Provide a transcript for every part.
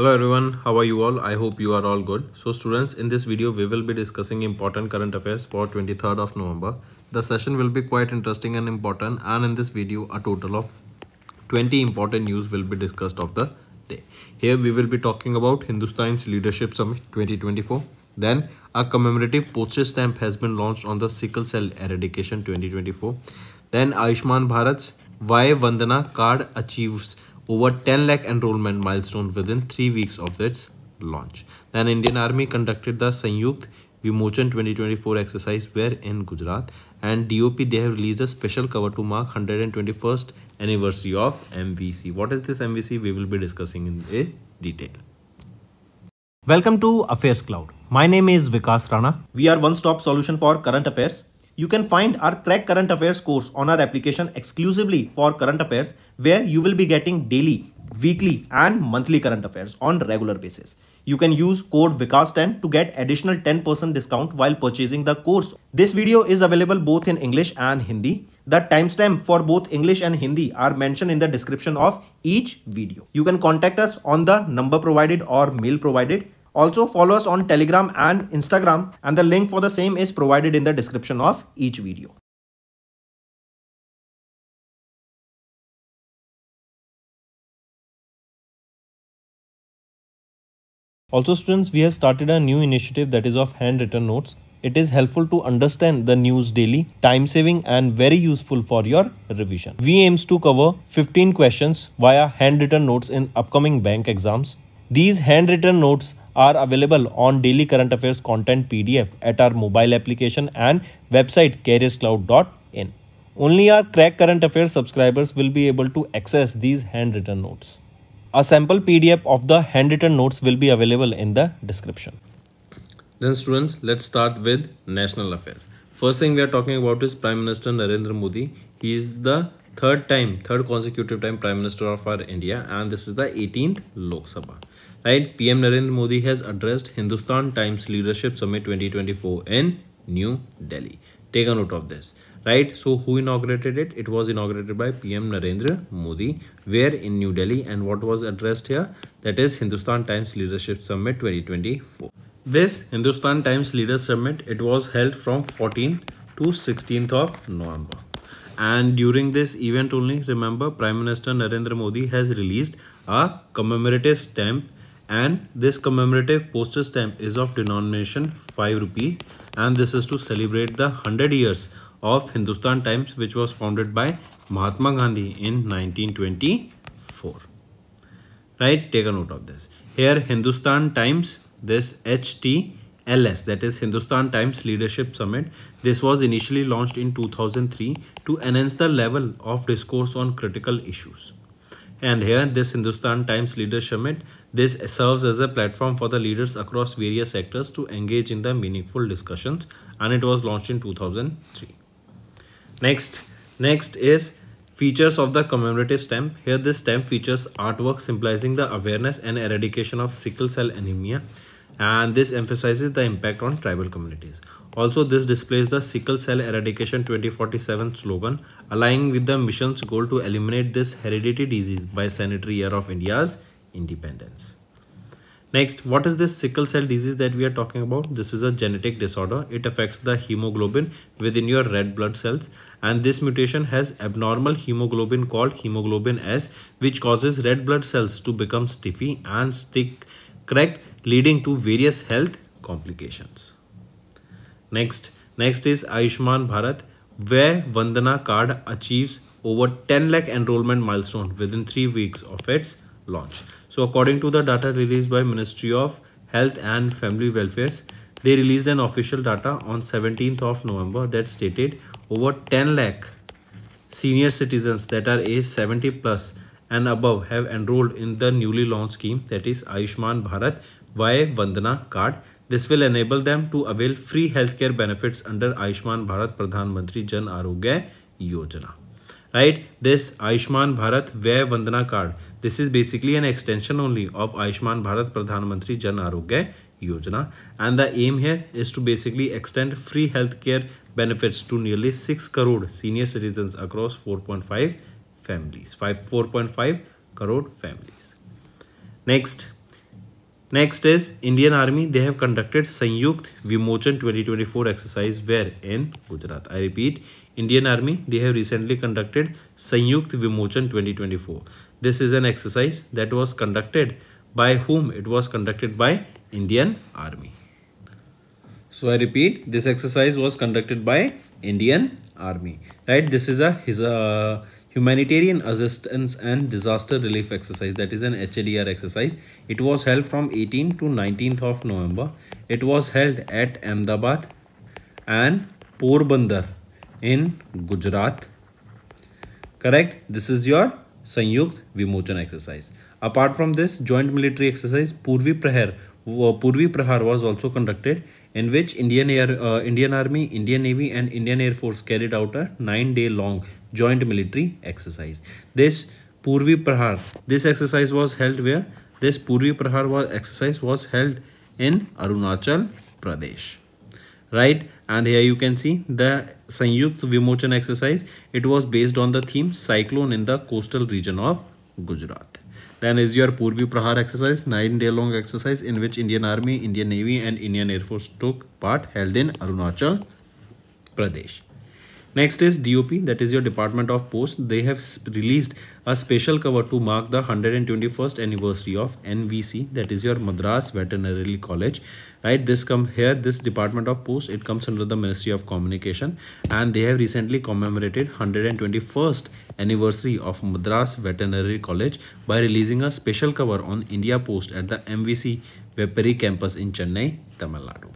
hello everyone how are you all i hope you are all good so students in this video we will be discussing important current affairs for 23rd of november the session will be quite interesting and important and in this video a total of 20 important news will be discussed of the day here we will be talking about hindustan's leadership summit 2024 then a commemorative postage stamp has been launched on the sickle cell eradication 2024 then Aishman bharat's why vandana card achieves over 10 lakh enrollment milestone within 3 weeks of its launch. Then Indian Army conducted the Sanyukt Vimochan 2024 exercise where in Gujarat and DOP they have released a special cover to mark 121st anniversary of MVC. What is this MVC? We will be discussing in detail. Welcome to Affairs Cloud. My name is Vikas Rana. We are one-stop solution for current affairs, you can find our Crack Current Affairs course on our application exclusively for current affairs where you will be getting daily, weekly and monthly current affairs on regular basis. You can use code vikas 10 to get additional 10% discount while purchasing the course. This video is available both in English and Hindi. The timestamp for both English and Hindi are mentioned in the description of each video. You can contact us on the number provided or mail provided. Also follow us on Telegram and Instagram and the link for the same is provided in the description of each video. Also students, we have started a new initiative that is of handwritten notes. It is helpful to understand the news daily, time saving and very useful for your revision. We aims to cover 15 questions via handwritten notes in upcoming bank exams. These handwritten notes are available on daily current affairs content PDF at our mobile application and website careerscloud.in. Only our crack current affairs subscribers will be able to access these handwritten notes. A sample PDF of the handwritten notes will be available in the description. Then students, let's start with national affairs. First thing we are talking about is Prime Minister Narendra Modi. He is the third time, third consecutive time Prime Minister of our India and this is the 18th Lok Sabha right? PM Narendra Modi has addressed Hindustan Times Leadership Summit 2024 in New Delhi. Take a note of this, right? So who inaugurated it? It was inaugurated by PM Narendra Modi. Where in New Delhi and what was addressed here? That is Hindustan Times Leadership Summit 2024. This Hindustan Times leader Summit, it was held from 14th to 16th of November. And during this event only, remember Prime Minister Narendra Modi has released a commemorative stamp and this commemorative postage stamp is of denomination 5 rupees and this is to celebrate the 100 years of Hindustan Times which was founded by Mahatma Gandhi in 1924. Right, take a note of this. Here Hindustan Times, this HTLS that is Hindustan Times Leadership Summit. This was initially launched in 2003 to enhance the level of discourse on critical issues. And here this Hindustan Times Leadership Summit this serves as a platform for the leaders across various sectors to engage in the meaningful discussions and it was launched in 2003. Next, next is features of the commemorative stamp. Here this stamp features artwork symbolizing the awareness and eradication of sickle cell anemia and this emphasizes the impact on tribal communities. Also, this displays the sickle cell eradication 2047 slogan, aligning with the mission's goal to eliminate this hereditary disease by Sanitary Year of India's independence. Next, what is this sickle cell disease that we are talking about? This is a genetic disorder. It affects the hemoglobin within your red blood cells and this mutation has abnormal hemoglobin called hemoglobin S which causes red blood cells to become stiffy and stick correct, leading to various health complications. Next, next is Ayushman Bharat where Vandana card achieves over 10 lakh enrollment milestone within 3 weeks of its launch. So according to the data released by Ministry of Health and Family Welfare, they released an official data on 17th of November that stated over 10 lakh senior citizens that are age 70 plus and above have enrolled in the newly launched scheme that is Ayushman Bharat via Vandana card. This will enable them to avail free healthcare benefits under Ayushman Bharat Pradhan Mantri Jan Arogya Yojana. Right? This Ayushman Bharat Vay Vandana card this is basically an extension only of Aishman Bharat Pradhan Mantri Jan Arogya Yojana. And the aim here is to basically extend free healthcare benefits to nearly 6 crore senior citizens across 4.5 families. 4.5 crore families. Next. Next is Indian Army. They have conducted Sanyukt Vimochan 2024 exercise where in Gujarat. I repeat, Indian Army, they have recently conducted Sanyukt Vimochan 2024. This is an exercise that was conducted by whom? It was conducted by Indian Army. So I repeat, this exercise was conducted by Indian Army. Right? This is a, his a uh, humanitarian assistance and disaster relief exercise that is an HADR exercise. It was held from 18 to 19th of November. It was held at Ahmedabad and Porbandar in Gujarat. Correct? This is your Sanyukt Vimochan exercise apart from this joint military exercise Purvi Prahar Purvi Prahar was also conducted in which Indian air Indian army Indian navy and Indian air force carried out a nine day long joint military exercise this Purvi Prahar this exercise was held where this Purvi Prahar was exercise was held in Arunachal Pradesh right right? and here you can see the Sanyukt Vimochan exercise. It was based on the theme cyclone in the coastal region of Gujarat. Then is your Purvi Prahar exercise, nine day long exercise in which Indian Army, Indian Navy and Indian Air Force took part held in Arunachal Pradesh. Next is DOP, that is your Department of Post. They have released a special cover to mark the 121st anniversary of NVC, that is your Madras Veterinary College right this come here this department of post it comes under the ministry of communication and they have recently commemorated 121st anniversary of madras veterinary college by releasing a special cover on india post at the mvc vepari campus in chennai tamil nadu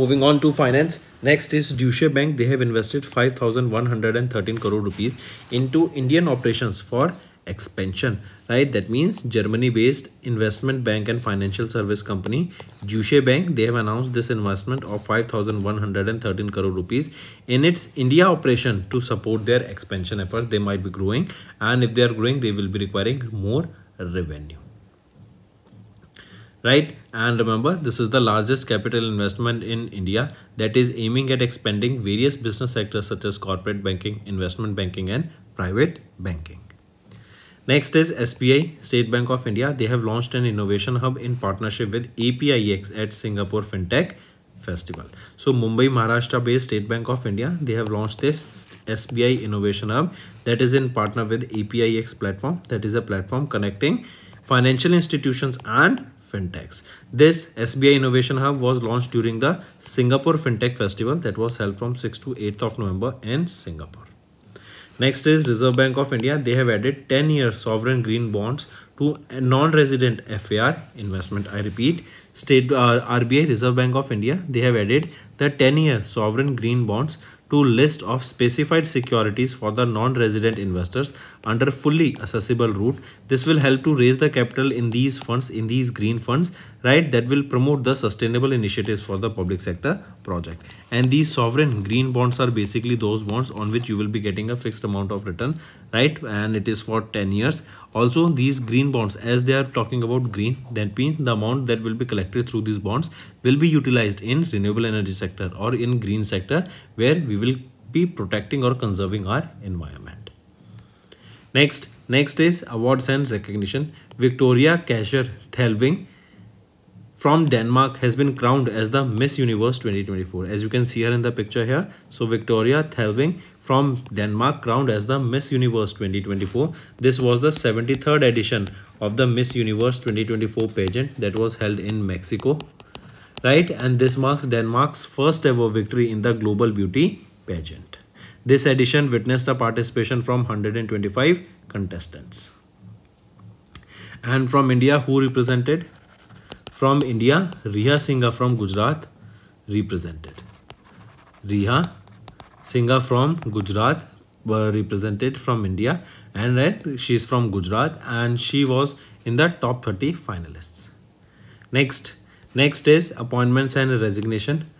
moving on to finance next is deutsche bank they have invested 5113 crore rupees into indian operations for expansion right? That means Germany-based investment bank and financial service company, Juche Bank, they have announced this investment of 5,113 crore rupees in its India operation to support their expansion efforts. They might be growing and if they are growing, they will be requiring more revenue right and remember this is the largest capital investment in india that is aiming at expanding various business sectors such as corporate banking investment banking and private banking Next is SBI, State Bank of India. They have launched an innovation hub in partnership with APIX at Singapore FinTech Festival. So Mumbai, Maharashtra based State Bank of India, they have launched this SBI Innovation Hub that is in partner with APIX platform. That is a platform connecting financial institutions and fintechs. This SBI Innovation Hub was launched during the Singapore FinTech Festival that was held from 6 to 8th of November in Singapore. Next is Reserve Bank of India. They have added 10-year sovereign green bonds to non-resident FAR investment. I repeat, State uh, RBI Reserve Bank of India, they have added the 10-year sovereign green bonds to list of specified securities for the non-resident investors under fully accessible route. This will help to raise the capital in these funds, in these green funds, right? That will promote the sustainable initiatives for the public sector project. And these sovereign green bonds are basically those bonds on which you will be getting a fixed amount of return, right? And it is for 10 years. Also, these green bonds, as they are talking about green, that means the amount that will be collected through these bonds will be utilized in renewable energy sector or in green sector where we will be protecting or conserving our environment. Next, next is awards and recognition. Victoria Kasher Thelving from Denmark has been crowned as the Miss Universe 2024. As you can see her in the picture here. So Victoria Thelving from Denmark crowned as the Miss Universe 2024. This was the 73rd edition of the Miss Universe 2024 pageant that was held in Mexico. Right? And this marks Denmark's first ever victory in the global beauty pageant. This edition witnessed a participation from 125 contestants. And from India, who represented? From India, Riha Singha from Gujarat represented. Riha Singha from Gujarat were represented from India and she is from Gujarat and she was in the top 30 finalists. Next, next is appointments and resignation.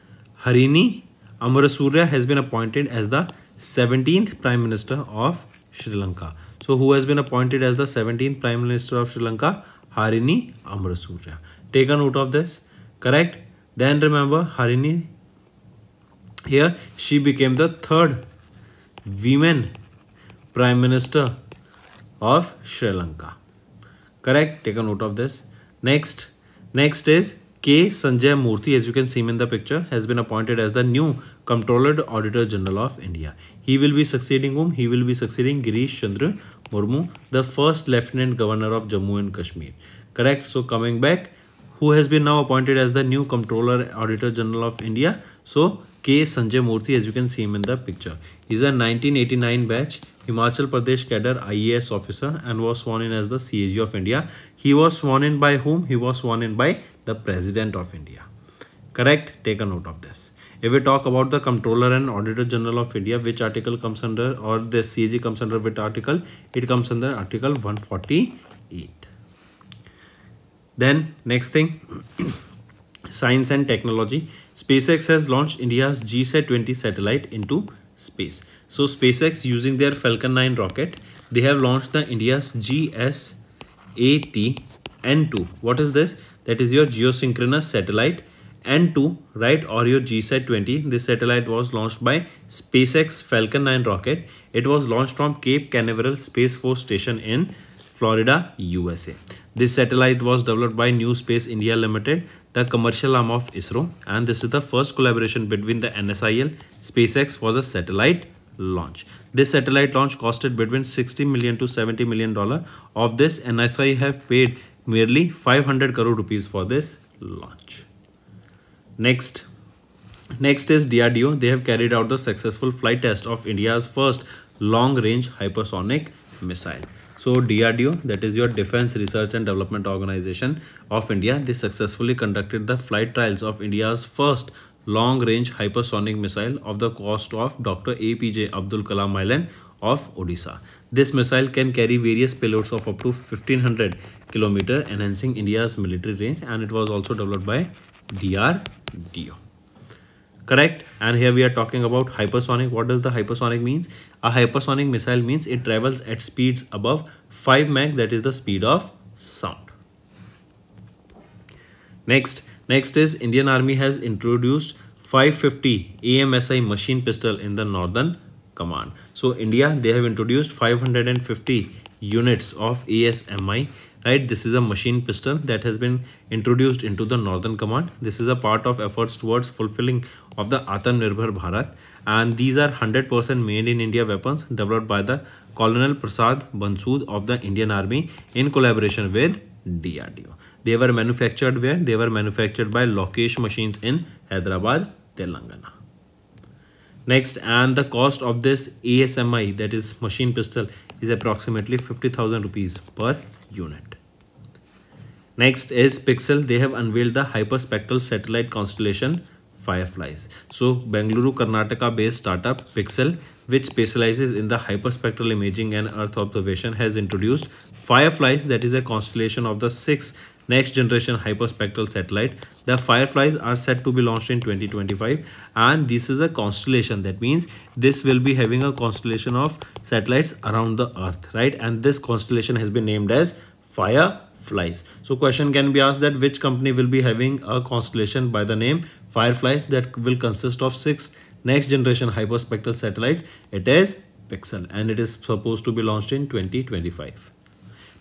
Harini Amarasurya has been appointed as the 17th Prime Minister of Sri Lanka. So who has been appointed as the 17th Prime Minister of Sri Lanka? Harini Amarasurya. Take a note of this. Correct? Then remember Harini here she became the third women Prime Minister of Sri Lanka. Correct? Take a note of this. Next, next is K. Sanjay Murthy as you can see in the picture has been appointed as the new Comptroller Auditor General of India. He will be succeeding whom? He will be succeeding Girish Chandra Murmu, the first Lieutenant Governor of Jammu and Kashmir. Correct. So coming back, who has been now appointed as the new Comptroller Auditor General of India? So K. Sanjay Murthy, as you can see him in the picture. He's a 1989 batch Himachal Pradesh cadre IAS officer and was sworn in as the CAG of India. He was sworn in by whom? He was sworn in by the President of India. Correct? Take a note of this. If we talk about the Controller and Auditor General of India, which article comes under or the CAG comes under which article? It comes under Article 148. Then next thing, science and technology. SpaceX has launched India's GSAT-20 satellite into space. So SpaceX using their Falcon 9 rocket, they have launched the India's GSAT-N2. What is this? That is your geosynchronous satellite and 2, right, Oreo GSat-20. This satellite was launched by SpaceX Falcon 9 rocket. It was launched from Cape Canaveral Space Force Station in Florida, USA. This satellite was developed by New Space India Limited, the commercial arm of ISRO, and this is the first collaboration between the NSIL, SpaceX for the satellite launch. This satellite launch costed between 60 million to 70 million dollar. Of this, NSI have paid merely 500 crore rupees for this launch. Next, next is DRDO. They have carried out the successful flight test of India's first long-range hypersonic missile. So DRDO, that is your Defense Research and Development Organization of India, they successfully conducted the flight trials of India's first long-range hypersonic missile of the cost of Dr. APJ Abdul Kalam Island of Odisha. This missile can carry various payloads of up to 1500 km enhancing India's military range and it was also developed by dr do correct and here we are talking about hypersonic what does the hypersonic means a hypersonic missile means it travels at speeds above 5 mach that is the speed of sound next next is indian army has introduced 550 amsi machine pistol in the northern command so india they have introduced 550 units of asmi right this is a machine piston that has been introduced into the northern command this is a part of efforts towards fulfilling of the atmanirbhar bharat and these are 100% made in india weapons developed by the colonel prasad Bansud of the indian army in collaboration with drdo they were manufactured where they were manufactured by lokesh machines in hyderabad telangana next and the cost of this asmi that is machine pistol is approximately 50000 rupees per unit Next is Pixel. They have unveiled the hyperspectral satellite constellation Fireflies. So Bengaluru, Karnataka based startup Pixel, which specializes in the hyperspectral imaging and earth observation has introduced Fireflies that is a constellation of the 6 next generation hyperspectral satellite. The Fireflies are set to be launched in 2025 and this is a constellation that means this will be having a constellation of satellites around the earth right and this constellation has been named as Fireflies Fireflies. So question can be asked that which company will be having a constellation by the name Fireflies that will consist of six next generation hyperspectral satellites. It is Pixel and it is supposed to be launched in 2025.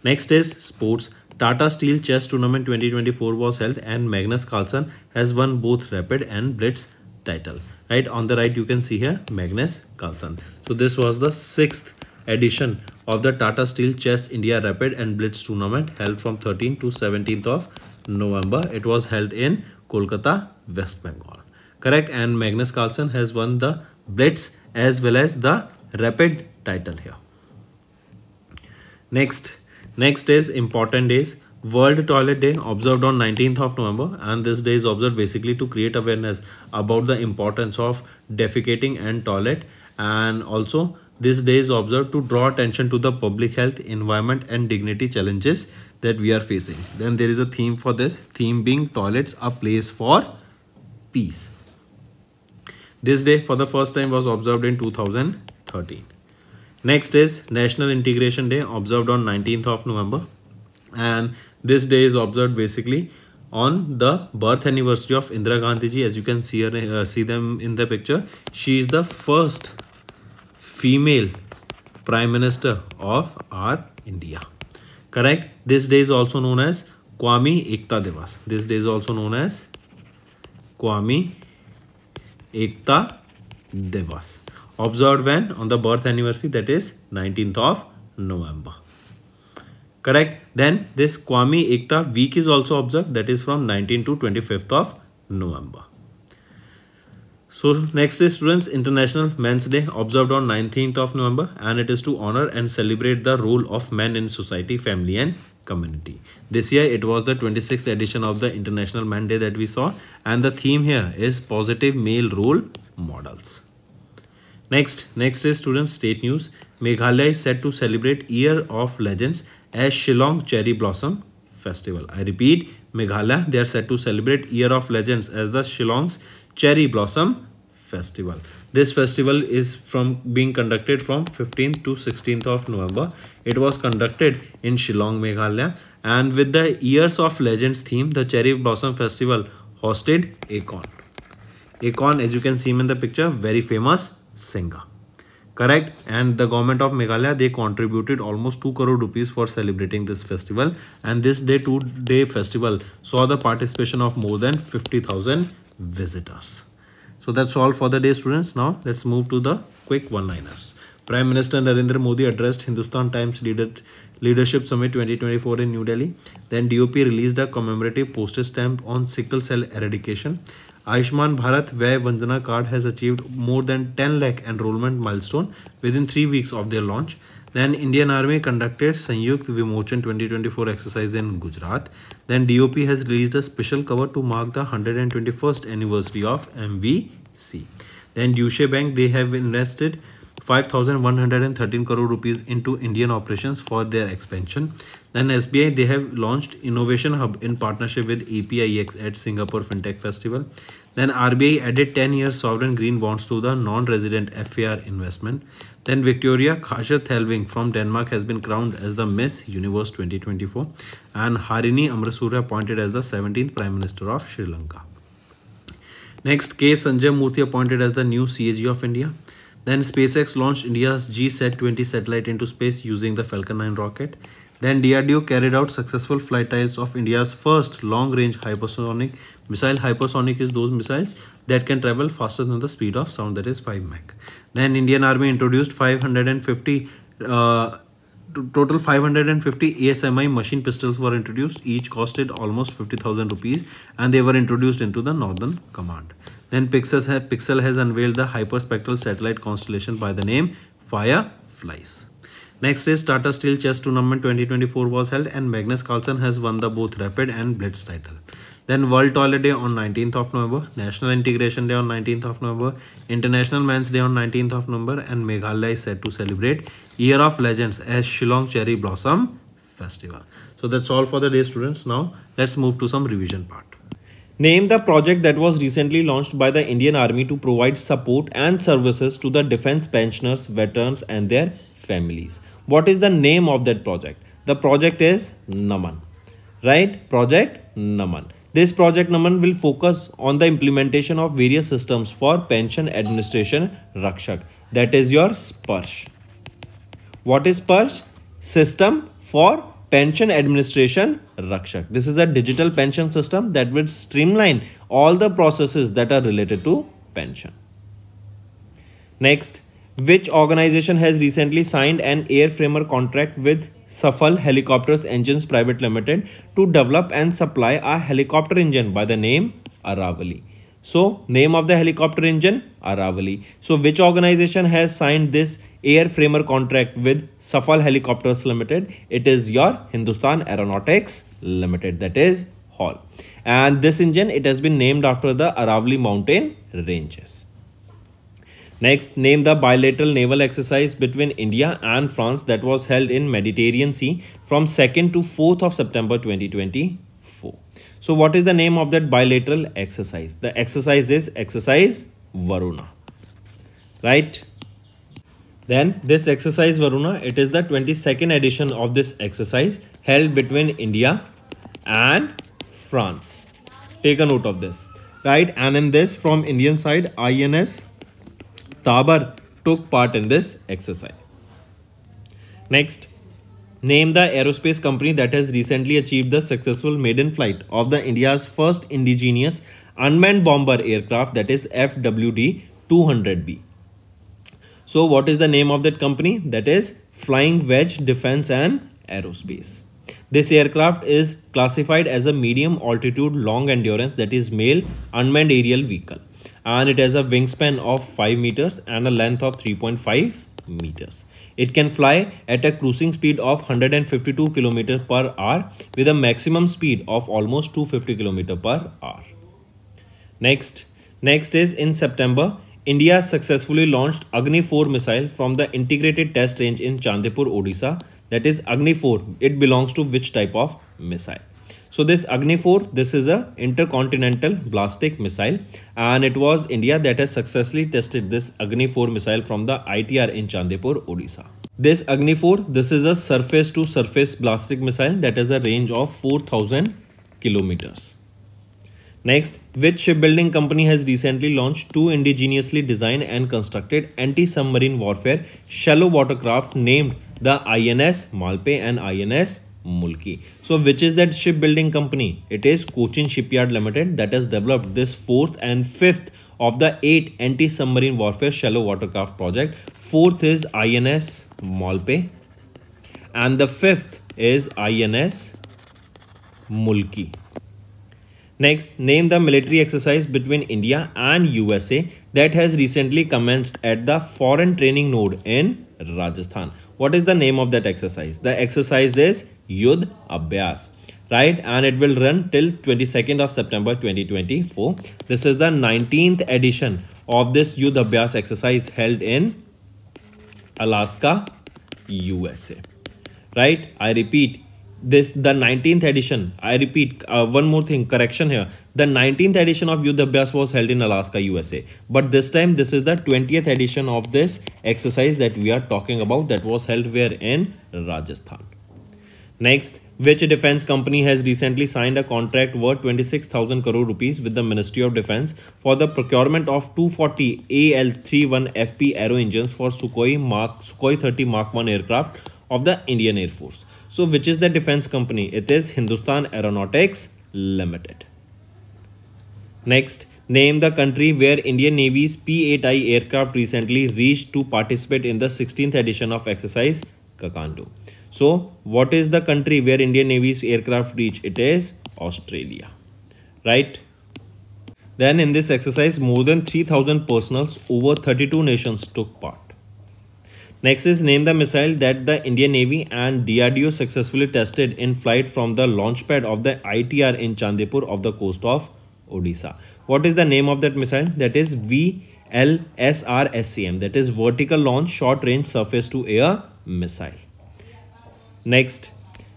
Next is sports. Tata Steel Chess Tournament 2024 was held and Magnus Carlsen has won both rapid and blitz title. Right on the right you can see here Magnus Carlsen. So this was the sixth edition of the Tata Steel Chess India Rapid and Blitz tournament held from 13th to 17th of November. It was held in Kolkata, West Bengal. Correct. And Magnus Carlsen has won the Blitz as well as the Rapid title here. Next, next is important days. World Toilet Day observed on 19th of November and this day is observed basically to create awareness about the importance of defecating and toilet and also this day is observed to draw attention to the public health, environment and dignity challenges that we are facing. Then there is a theme for this, theme being toilets a place for peace. This day for the first time was observed in 2013. Next is National Integration Day observed on 19th of November and this day is observed basically on the birth anniversary of Indira Gandhi ji as you can see her, uh, see them in the picture she is the first female prime minister of our India correct this day is also known as Qaumi Ekta Diwas this day is also known as Qaumi Ekta Diwas observe when on the birth anniversary that is nineteen of November correct then this Qaumi Ekta week is also observe that is from nineteen to twenty fifth of November So next is students International Men's Day observed on 19th of November and it is to honor and celebrate the role of men in society, family and community. This year it was the 26th edition of the International Men Day that we saw and the theme here is positive male role models. Next, next day students state news. Meghalaya is set to celebrate Year of Legends as Shillong Cherry Blossom Festival. I repeat, Meghalaya, they are set to celebrate Year of Legends as the Shillong's Cherry Blossom festival this festival is from being conducted from 15th to 16th of november it was conducted in shillong meghalaya and with the years of legends theme the cherry blossom festival hosted acorn acorn as you can see in the picture very famous singer correct and the government of meghalaya they contributed almost 2 crore rupees for celebrating this festival and this day two day festival saw the participation of more than 50000 visitors so that's all for the day students. Now let's move to the quick one-liners. Prime Minister Narendra Modi addressed Hindustan Times Leadership Summit 2024 in New Delhi. Then DOP released a commemorative postage stamp on sickle cell eradication. Aishman Bharat Vay Vandana card has achieved more than 10 lakh enrollment milestone within 3 weeks of their launch. Then Indian Army conducted Sanyukt Vimochan 2024 exercise in Gujarat. Then DOP has released a special cover to mark the 121st anniversary of MVC. Then Dushe Bank, they have invested 5,113 crore rupees into Indian operations for their expansion. Then SBI, they have launched Innovation Hub in partnership with APIX at Singapore FinTech Festival. Then RBI added 10-year sovereign green bonds to the non-resident FAR investment. Then Victoria Khaja Thelving from Denmark has been crowned as the Miss Universe 2024 and Harini Amrasura appointed as the 17th Prime Minister of Sri Lanka. Next, K. Sanjay Murthy appointed as the new CAG of India. Then SpaceX launched India's GSat-20 satellite into space using the Falcon 9 rocket. Then DRDO carried out successful flight trials of India's first long-range hypersonic missile. Hypersonic is those missiles that can travel faster than the speed of sound that is 5 Mach. Then Indian Army introduced 550 uh, total 550 ASMI machine pistols were introduced. Each costed almost 50,000 rupees and they were introduced into the Northern Command. Then Pixel has, Pixel has unveiled the hyperspectral satellite constellation by the name Fireflies. Next is Tata Steel Chess Tournament 2024 was held and Magnus Carlsen has won the both rapid and blitz title. Then World Toilet Day on 19th of November, National Integration Day on 19th of November, International Men's Day on 19th of November and Meghalaya is set to celebrate Year of Legends as Shillong Cherry Blossom Festival. So that's all for the day students. Now let's move to some revision part. Name the project that was recently launched by the Indian Army to provide support and services to the defense pensioners, veterans and their families. What is the name of that project? The project is Naman. Right? Project Naman. This project Naman will focus on the implementation of various systems for pension administration Rakshak. That is your Sparsh. What is Sparsh? System for pension administration Rakshak. This is a digital pension system that will streamline all the processes that are related to pension. Next, which organization has recently signed an air framer contract with Safal Helicopters Engines Private Limited to develop and supply a helicopter engine by the name Aravali. So name of the helicopter engine Aravali. So which organization has signed this airframer contract with Safal Helicopters Limited? It is your Hindustan Aeronautics Limited that is Hall. And this engine it has been named after the Aravali mountain ranges. Next, name the bilateral naval exercise between India and France that was held in Mediterranean Sea from 2nd to 4th of September 2024. So what is the name of that bilateral exercise? The exercise is exercise Varuna, right? Then this exercise Varuna, it is the 22nd edition of this exercise held between India and France. Take a note of this, right? And in this from Indian side, INS Tabar took part in this exercise. Next, name the aerospace company that has recently achieved the successful maiden flight of the India's first indigenous unmanned bomber aircraft that is FWD 200B. So what is the name of that company? That is Flying Wedge Defense and Aerospace. This aircraft is classified as a medium altitude long endurance that is male unmanned aerial vehicle and it has a wingspan of 5 meters and a length of 3.5 meters. It can fly at a cruising speed of 152 km per hour with a maximum speed of almost 250 km per hour. Next, next is in September, India successfully launched Agni 4 missile from the integrated test range in Chandipur, Odisha. That is Agni 4. It belongs to which type of missile? So this Agni 4, this is a intercontinental ballistic missile and it was India that has successfully tested this Agni 4 missile from the ITR in Chandipur, Odisha. This Agni 4, this is a surface to surface ballistic missile that has a range of 4000 kilometers. Next, which shipbuilding company has recently launched two indigenously designed and constructed anti-submarine warfare shallow watercraft named the INS Malpe and INS Mulki. So which is that shipbuilding company? It is Cochin Shipyard Limited that has developed this fourth and fifth of the eight anti-submarine warfare shallow watercraft project. Fourth is INS Malpe and the fifth is INS Mulki. Next, name the military exercise between India and USA that has recently commenced at the foreign training node in Rajasthan what is the name of that exercise the exercise is yud abhyas right and it will run till 22nd of september 2024 this is the 19th edition of this yud abhyas exercise held in alaska usa right i repeat this the 19th edition i repeat uh, one more thing correction here the 19th edition of youth abhyas was held in alaska usa but this time this is the 20th edition of this exercise that we are talking about that was held where in rajasthan next which defense company has recently signed a contract worth 26000 crore rupees with the ministry of defense for the procurement of 240 al31 fp aero engines for sukhoi mark sukhoi 30 mark 1 aircraft of the indian air force so which is the defense company? It is Hindustan Aeronautics Limited. Next, name the country where Indian Navy's P-8I aircraft recently reached to participate in the 16th edition of exercise Kakandu. So what is the country where Indian Navy's aircraft reached? It is Australia, right? Then in this exercise, more than 3000 personals over 32 nations took part. Next is name the missile that the Indian Navy and DRDO successfully tested in flight from the launch pad of the ITR in Chandipur of the coast of Odisha. What is the name of that missile? That is VLSRSCM. That is vertical launch short range surface to air missile. Next.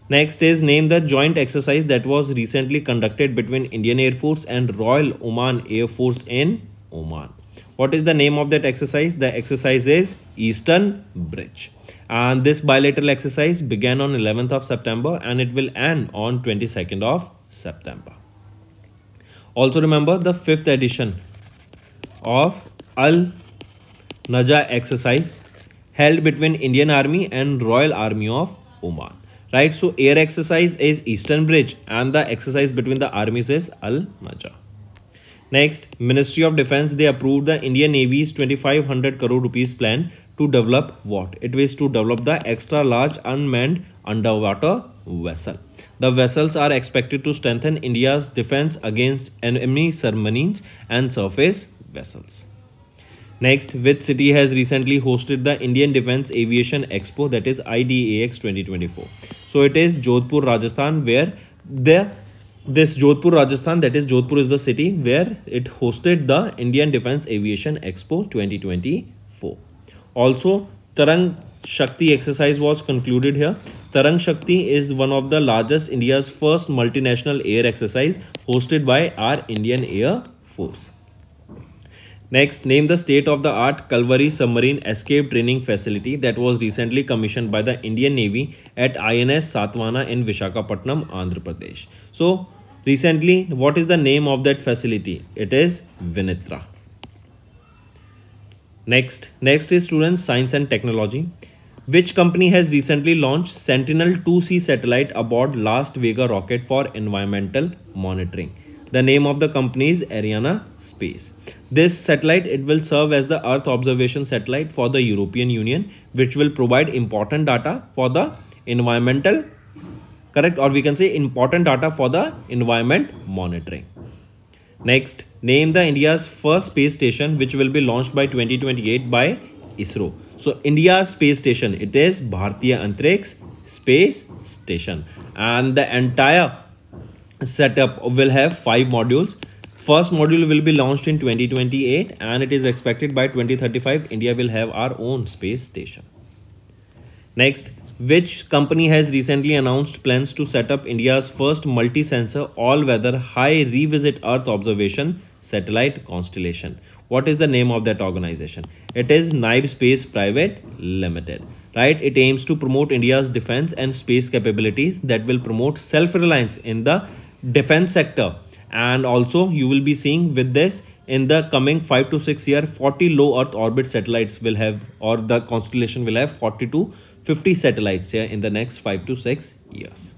Next is name the joint exercise that was recently conducted between Indian Air Force and Royal Oman Air Force in Oman. What is the name of that exercise? The exercise is Eastern Bridge. And this bilateral exercise began on 11th of September and it will end on 22nd of September. Also remember the fifth edition of Al Naja exercise held between Indian Army and Royal Army of Oman. Right, so air exercise is Eastern Bridge and the exercise between the armies is Al Naja. Next, Ministry of Defense, they approved the Indian Navy's 2500 crore rupees plan to develop what? It was to develop the extra large unmanned underwater vessel. The vessels are expected to strengthen India's defense against enemy submarines and surface vessels. Next, which city has recently hosted the Indian Defense Aviation Expo that is IDAX 2024. So it is Jodhpur, Rajasthan where the this Jodhpur, Rajasthan, that is Jodhpur is the city where it hosted the Indian Defense Aviation Expo 2024. Also, Tarang Shakti exercise was concluded here. Tarang Shakti is one of the largest India's first multinational air exercise hosted by our Indian Air Force. Next, name the state-of-the-art Kalvari submarine escape training facility that was recently commissioned by the Indian Navy at INS Satwana in Vishakhapatnam, Andhra Pradesh. So, recently, what is the name of that facility? It is Vinitra. Next, next is students science and technology. Which company has recently launched Sentinel-2C satellite aboard last Vega rocket for environmental monitoring? The name of the company is Ariana Space. This satellite, it will serve as the Earth observation satellite for the European Union, which will provide important data for the environmental, correct, or we can say important data for the environment monitoring. Next, name the India's first space station, which will be launched by 2028 by ISRO. So India's space station, it is Bharatiya Antariksh Space Station. And the entire setup will have five modules. First module will be launched in 2028 and it is expected by 2035 India will have our own space station. Next, which company has recently announced plans to set up India's first multi-sensor all-weather high revisit earth observation satellite constellation? What is the name of that organization? It is Naib Space Private Limited right? It aims to promote India's defense and space capabilities that will promote self-reliance in the defense sector and also you will be seeing with this in the coming 5 to 6 year 40 low earth orbit satellites will have or the constellation will have 40 to 50 satellites here in the next 5 to 6 years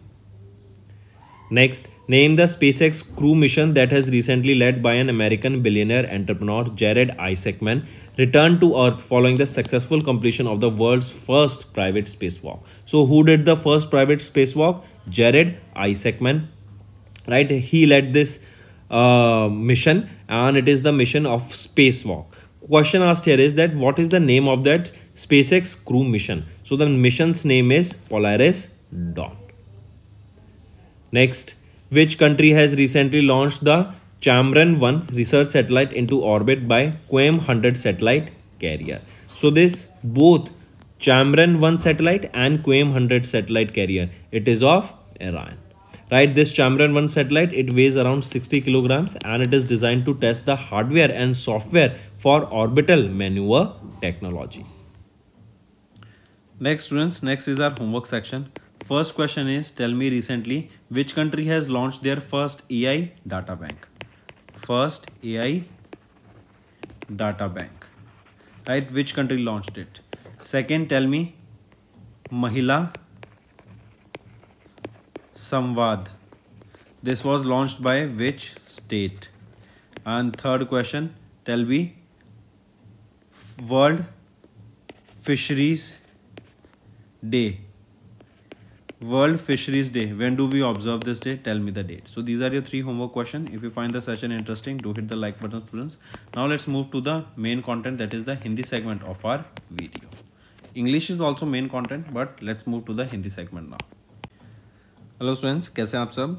next name the spacex crew mission that has recently led by an american billionaire entrepreneur jared isaacman returned to earth following the successful completion of the world's first private spacewalk so who did the first private spacewalk jared isaacman right he led this uh, mission and it is the mission of spacewalk question asked here is that what is the name of that spacex crew mission so the mission's name is polaris dot next which country has recently launched the chamran 1 research satellite into orbit by qem 100 satellite carrier so this both chamran 1 satellite and qem 100 satellite carrier it is of iran right this chamran 1 satellite it weighs around 60 kilograms and it is designed to test the hardware and software for orbital maneuver technology next students next is our homework section first question is tell me recently which country has launched their first ai data bank first ai data bank right which country launched it second tell me mahila Samvad. This was launched by which state? And third question, tell me World Fisheries Day. World Fisheries Day. When do we observe this day? Tell me the date. So these are your three homework questions. If you find the session interesting, do hit the like button students. Now let's move to the main content that is the Hindi segment of our video. English is also main content but let's move to the Hindi segment now. Hello students कैसे हैं आप सब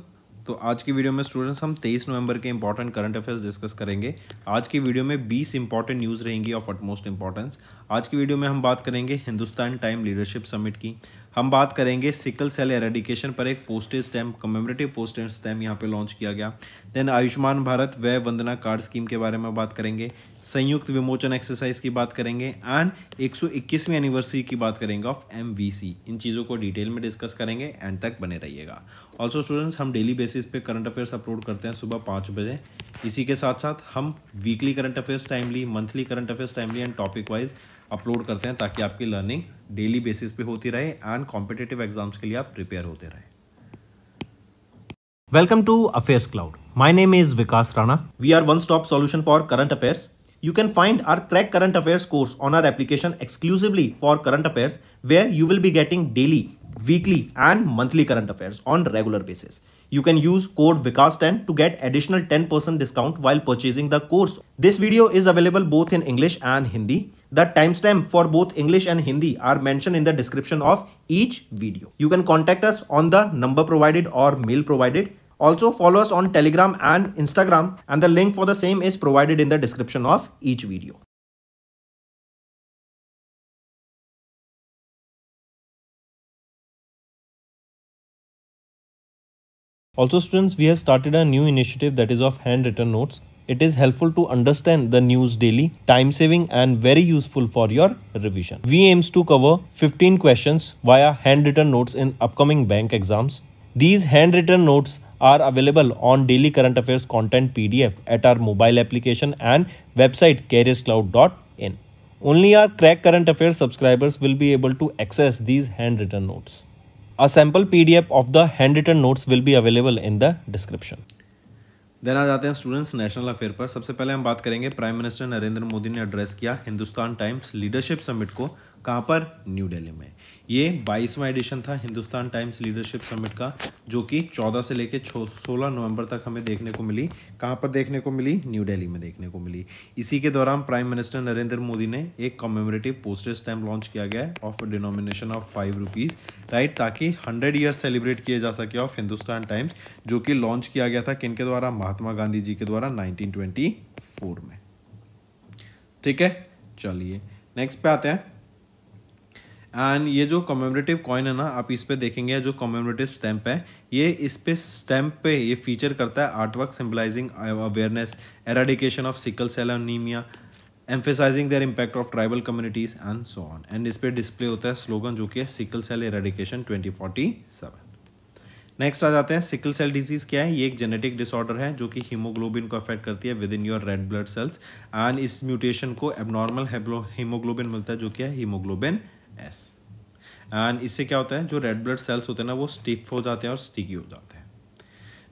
तो आज की video में students हम 23 नवंबर के इंपॉर्टेंट करंट अफेयर्स डिस्कस करेंगे आज की वीडियो में 20 इंपॉर्टेंट न्यूज़ रहेंगी ऑफ अटमोस्ट इंपॉर्टेंस आज की वीडियो में हम बात करेंगे हिंदुस्तान टाइम लीडरशिप समिट की हम बात करेंगे सिकल सेल एरेडिकेशन पर एक postage stamp commemorative postage stamp यहाँ पे लॉन्च किया गया देन आयुष्मान भारत व वंदना कार्ड स्कीम के बारे में बात करेंगे संयुक्त विमोचन एक्सरसाइज की बात करेंगे एंड 121वीं एनिवर्सरी की बात करेंगे ऑफ एम इन चीज़ों को डिटेल में डिस्कस करेंगे एंड तक बने रहिएगा ऑल्सो स्टूडेंट्स हम डेली बेसिस पे करंट अफेयर्स अपलोड करते हैं सुबह पाँच बजे इसी के साथ साथ हम weekly current affairs timely monthly current affairs timely and topic wise upload करते हैं ताकि आपकी लर्निंग डेली बेसिस पे होती रहे एंड कॉम्पिटेटिव एग्जाम्स के लिए आप प्रिपेयर होते रहे welcome to affairs cloud my name is Vikas Rana we are one stop solution for current affairs You can find our Crack Current Affairs course on our application exclusively for current affairs where you will be getting daily, weekly and monthly current affairs on regular basis. You can use code vikas 10 to get additional 10% discount while purchasing the course. This video is available both in English and Hindi. The timestamp for both English and Hindi are mentioned in the description of each video. You can contact us on the number provided or mail provided. Also follow us on Telegram and Instagram and the link for the same is provided in the description of each video. Also students, we have started a new initiative that is of handwritten notes. It is helpful to understand the news daily, time saving and very useful for your revision. We aims to cover 15 questions via handwritten notes in upcoming bank exams. These handwritten notes are available on daily current affairs content P D F at our mobile application and website careers cloud dot in only our crack current affair subscribers will be able to access these handwritten notes a sample P D F of the handwritten notes will be available in the description then आ जाते हैं students national affair पर सबसे पहले हम बात करेंगे prime minister Narendra Modi ने एड्रेस किया हिंदुस्तान टाइम्स लीडरशिप समिट को कहाँ पर न्यू डेली में ये बाईसवां एडिशन था हिंदुस्तान टाइम्स लीडरशिप समिट का जो कि 14 से लेकर सोलह नवंबर तक हमें देखने को मिली कहां पर देखने को मिली न्यू दिल्ली में देखने को मिली इसी के दौरान प्राइम मिनिस्टर नरेंद्र मोदी ने एक कम्योमरेटिव पोस्टर स्टैम्प लॉन्च किया गया of denomination of five rupees right ताकि हंड्रेड ईयर सेलिब्रेट किए जा सके ऑफ हिंदुस्तान टाइम्स जो कि लॉन्च किया गया था किन के द्वारा महात्मा गांधी जी के द्वारा नाइनटीन में ठीक है चलिए नेक्स्ट पे आते हैं एंड ये जो कॉमेमरेटिव कॉइन है ना आप इस पर देखेंगे जो कॉमेमरेटिव स्टैम्प है ये इस पे स्टैम्प पे ये फीचर करता है artwork symbolising awareness eradication of sickle cell anaemia emphasising their impact of tribal communities and so on and इस पर डिस्प्ले होता है स्लोगन जो कि है sickle cell eradication twenty forty seven next आ जाते हैं सिकल सेल डिजीज़ क्या है ये एक जेनेटिक डिसऑर्डर है जो कि हीमोग्लोबिन को अफेक्ट करती है within your red blood cells and इस म्यूटेशन को एबनॉर्मल हीमोग्लोबिन मिलता है जो कि है हीमोग्लोबिन एस एंड इससे क्या होता है जो रेड ब्लड सेल्स होते हैं ना वो स्टिफ हो जाते हैं और स्टिकी हो जाते हैं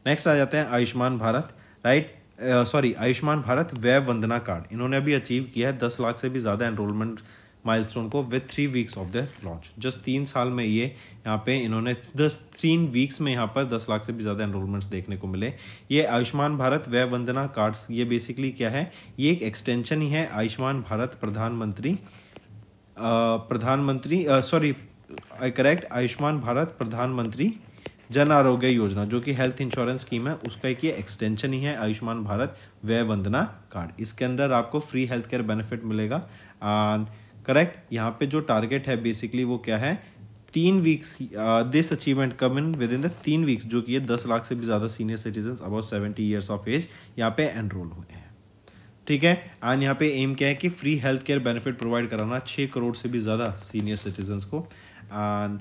नेक्स्ट आ जाते हैं Ayushman Bharat right sorry uh, Ayushman Bharat Vay Vandana card इन्होंने अभी अचीव किया है दस लाख से भी ज़्यादा एनरोलमेंट माइलस्टोन को with three weeks of the launch just तीन साल में ये यहाँ पे इन्होंने दस तीन वीक्स में यहाँ पर दस लाख से भी ज़्यादा एनरोलमेंट्स देखने को मिले ये आयुष्मान भारत वे वंदना कार्ड्स ये बेसिकली क्या है ये एक एक्सटेंशन ही है Ayushman Bharat Pradhan Mantri Pradhan Mantri sorry I correct Ayushman Bharat Pradhan Mantri Jan आरोग्य योजना जो कि हेल्थ इंश्योरेंस स्कीम है उसका एक ये एक्सटेंशन ही है आयुष्मान भारत व्यय वंदना कार्ड इसके अंदर आपको फ्री हेल्थ केयर बेनिफिट मिलेगा एंड करेक्ट यहाँ पे जो टारगेट है बेसिकली वो क्या है तीन weeks this achievement come in within the तीन वीक्स जो कि ये दस लाख से भी ज़्यादा senior citizen about seventy years of age यहाँ पे एनरोल हुए ठीक है एंड यहाँ पे एम क्या है कि free health care benefit provide कराना छः करोड़ से भी ज़्यादा सीनियर सिटीजन्स को एंड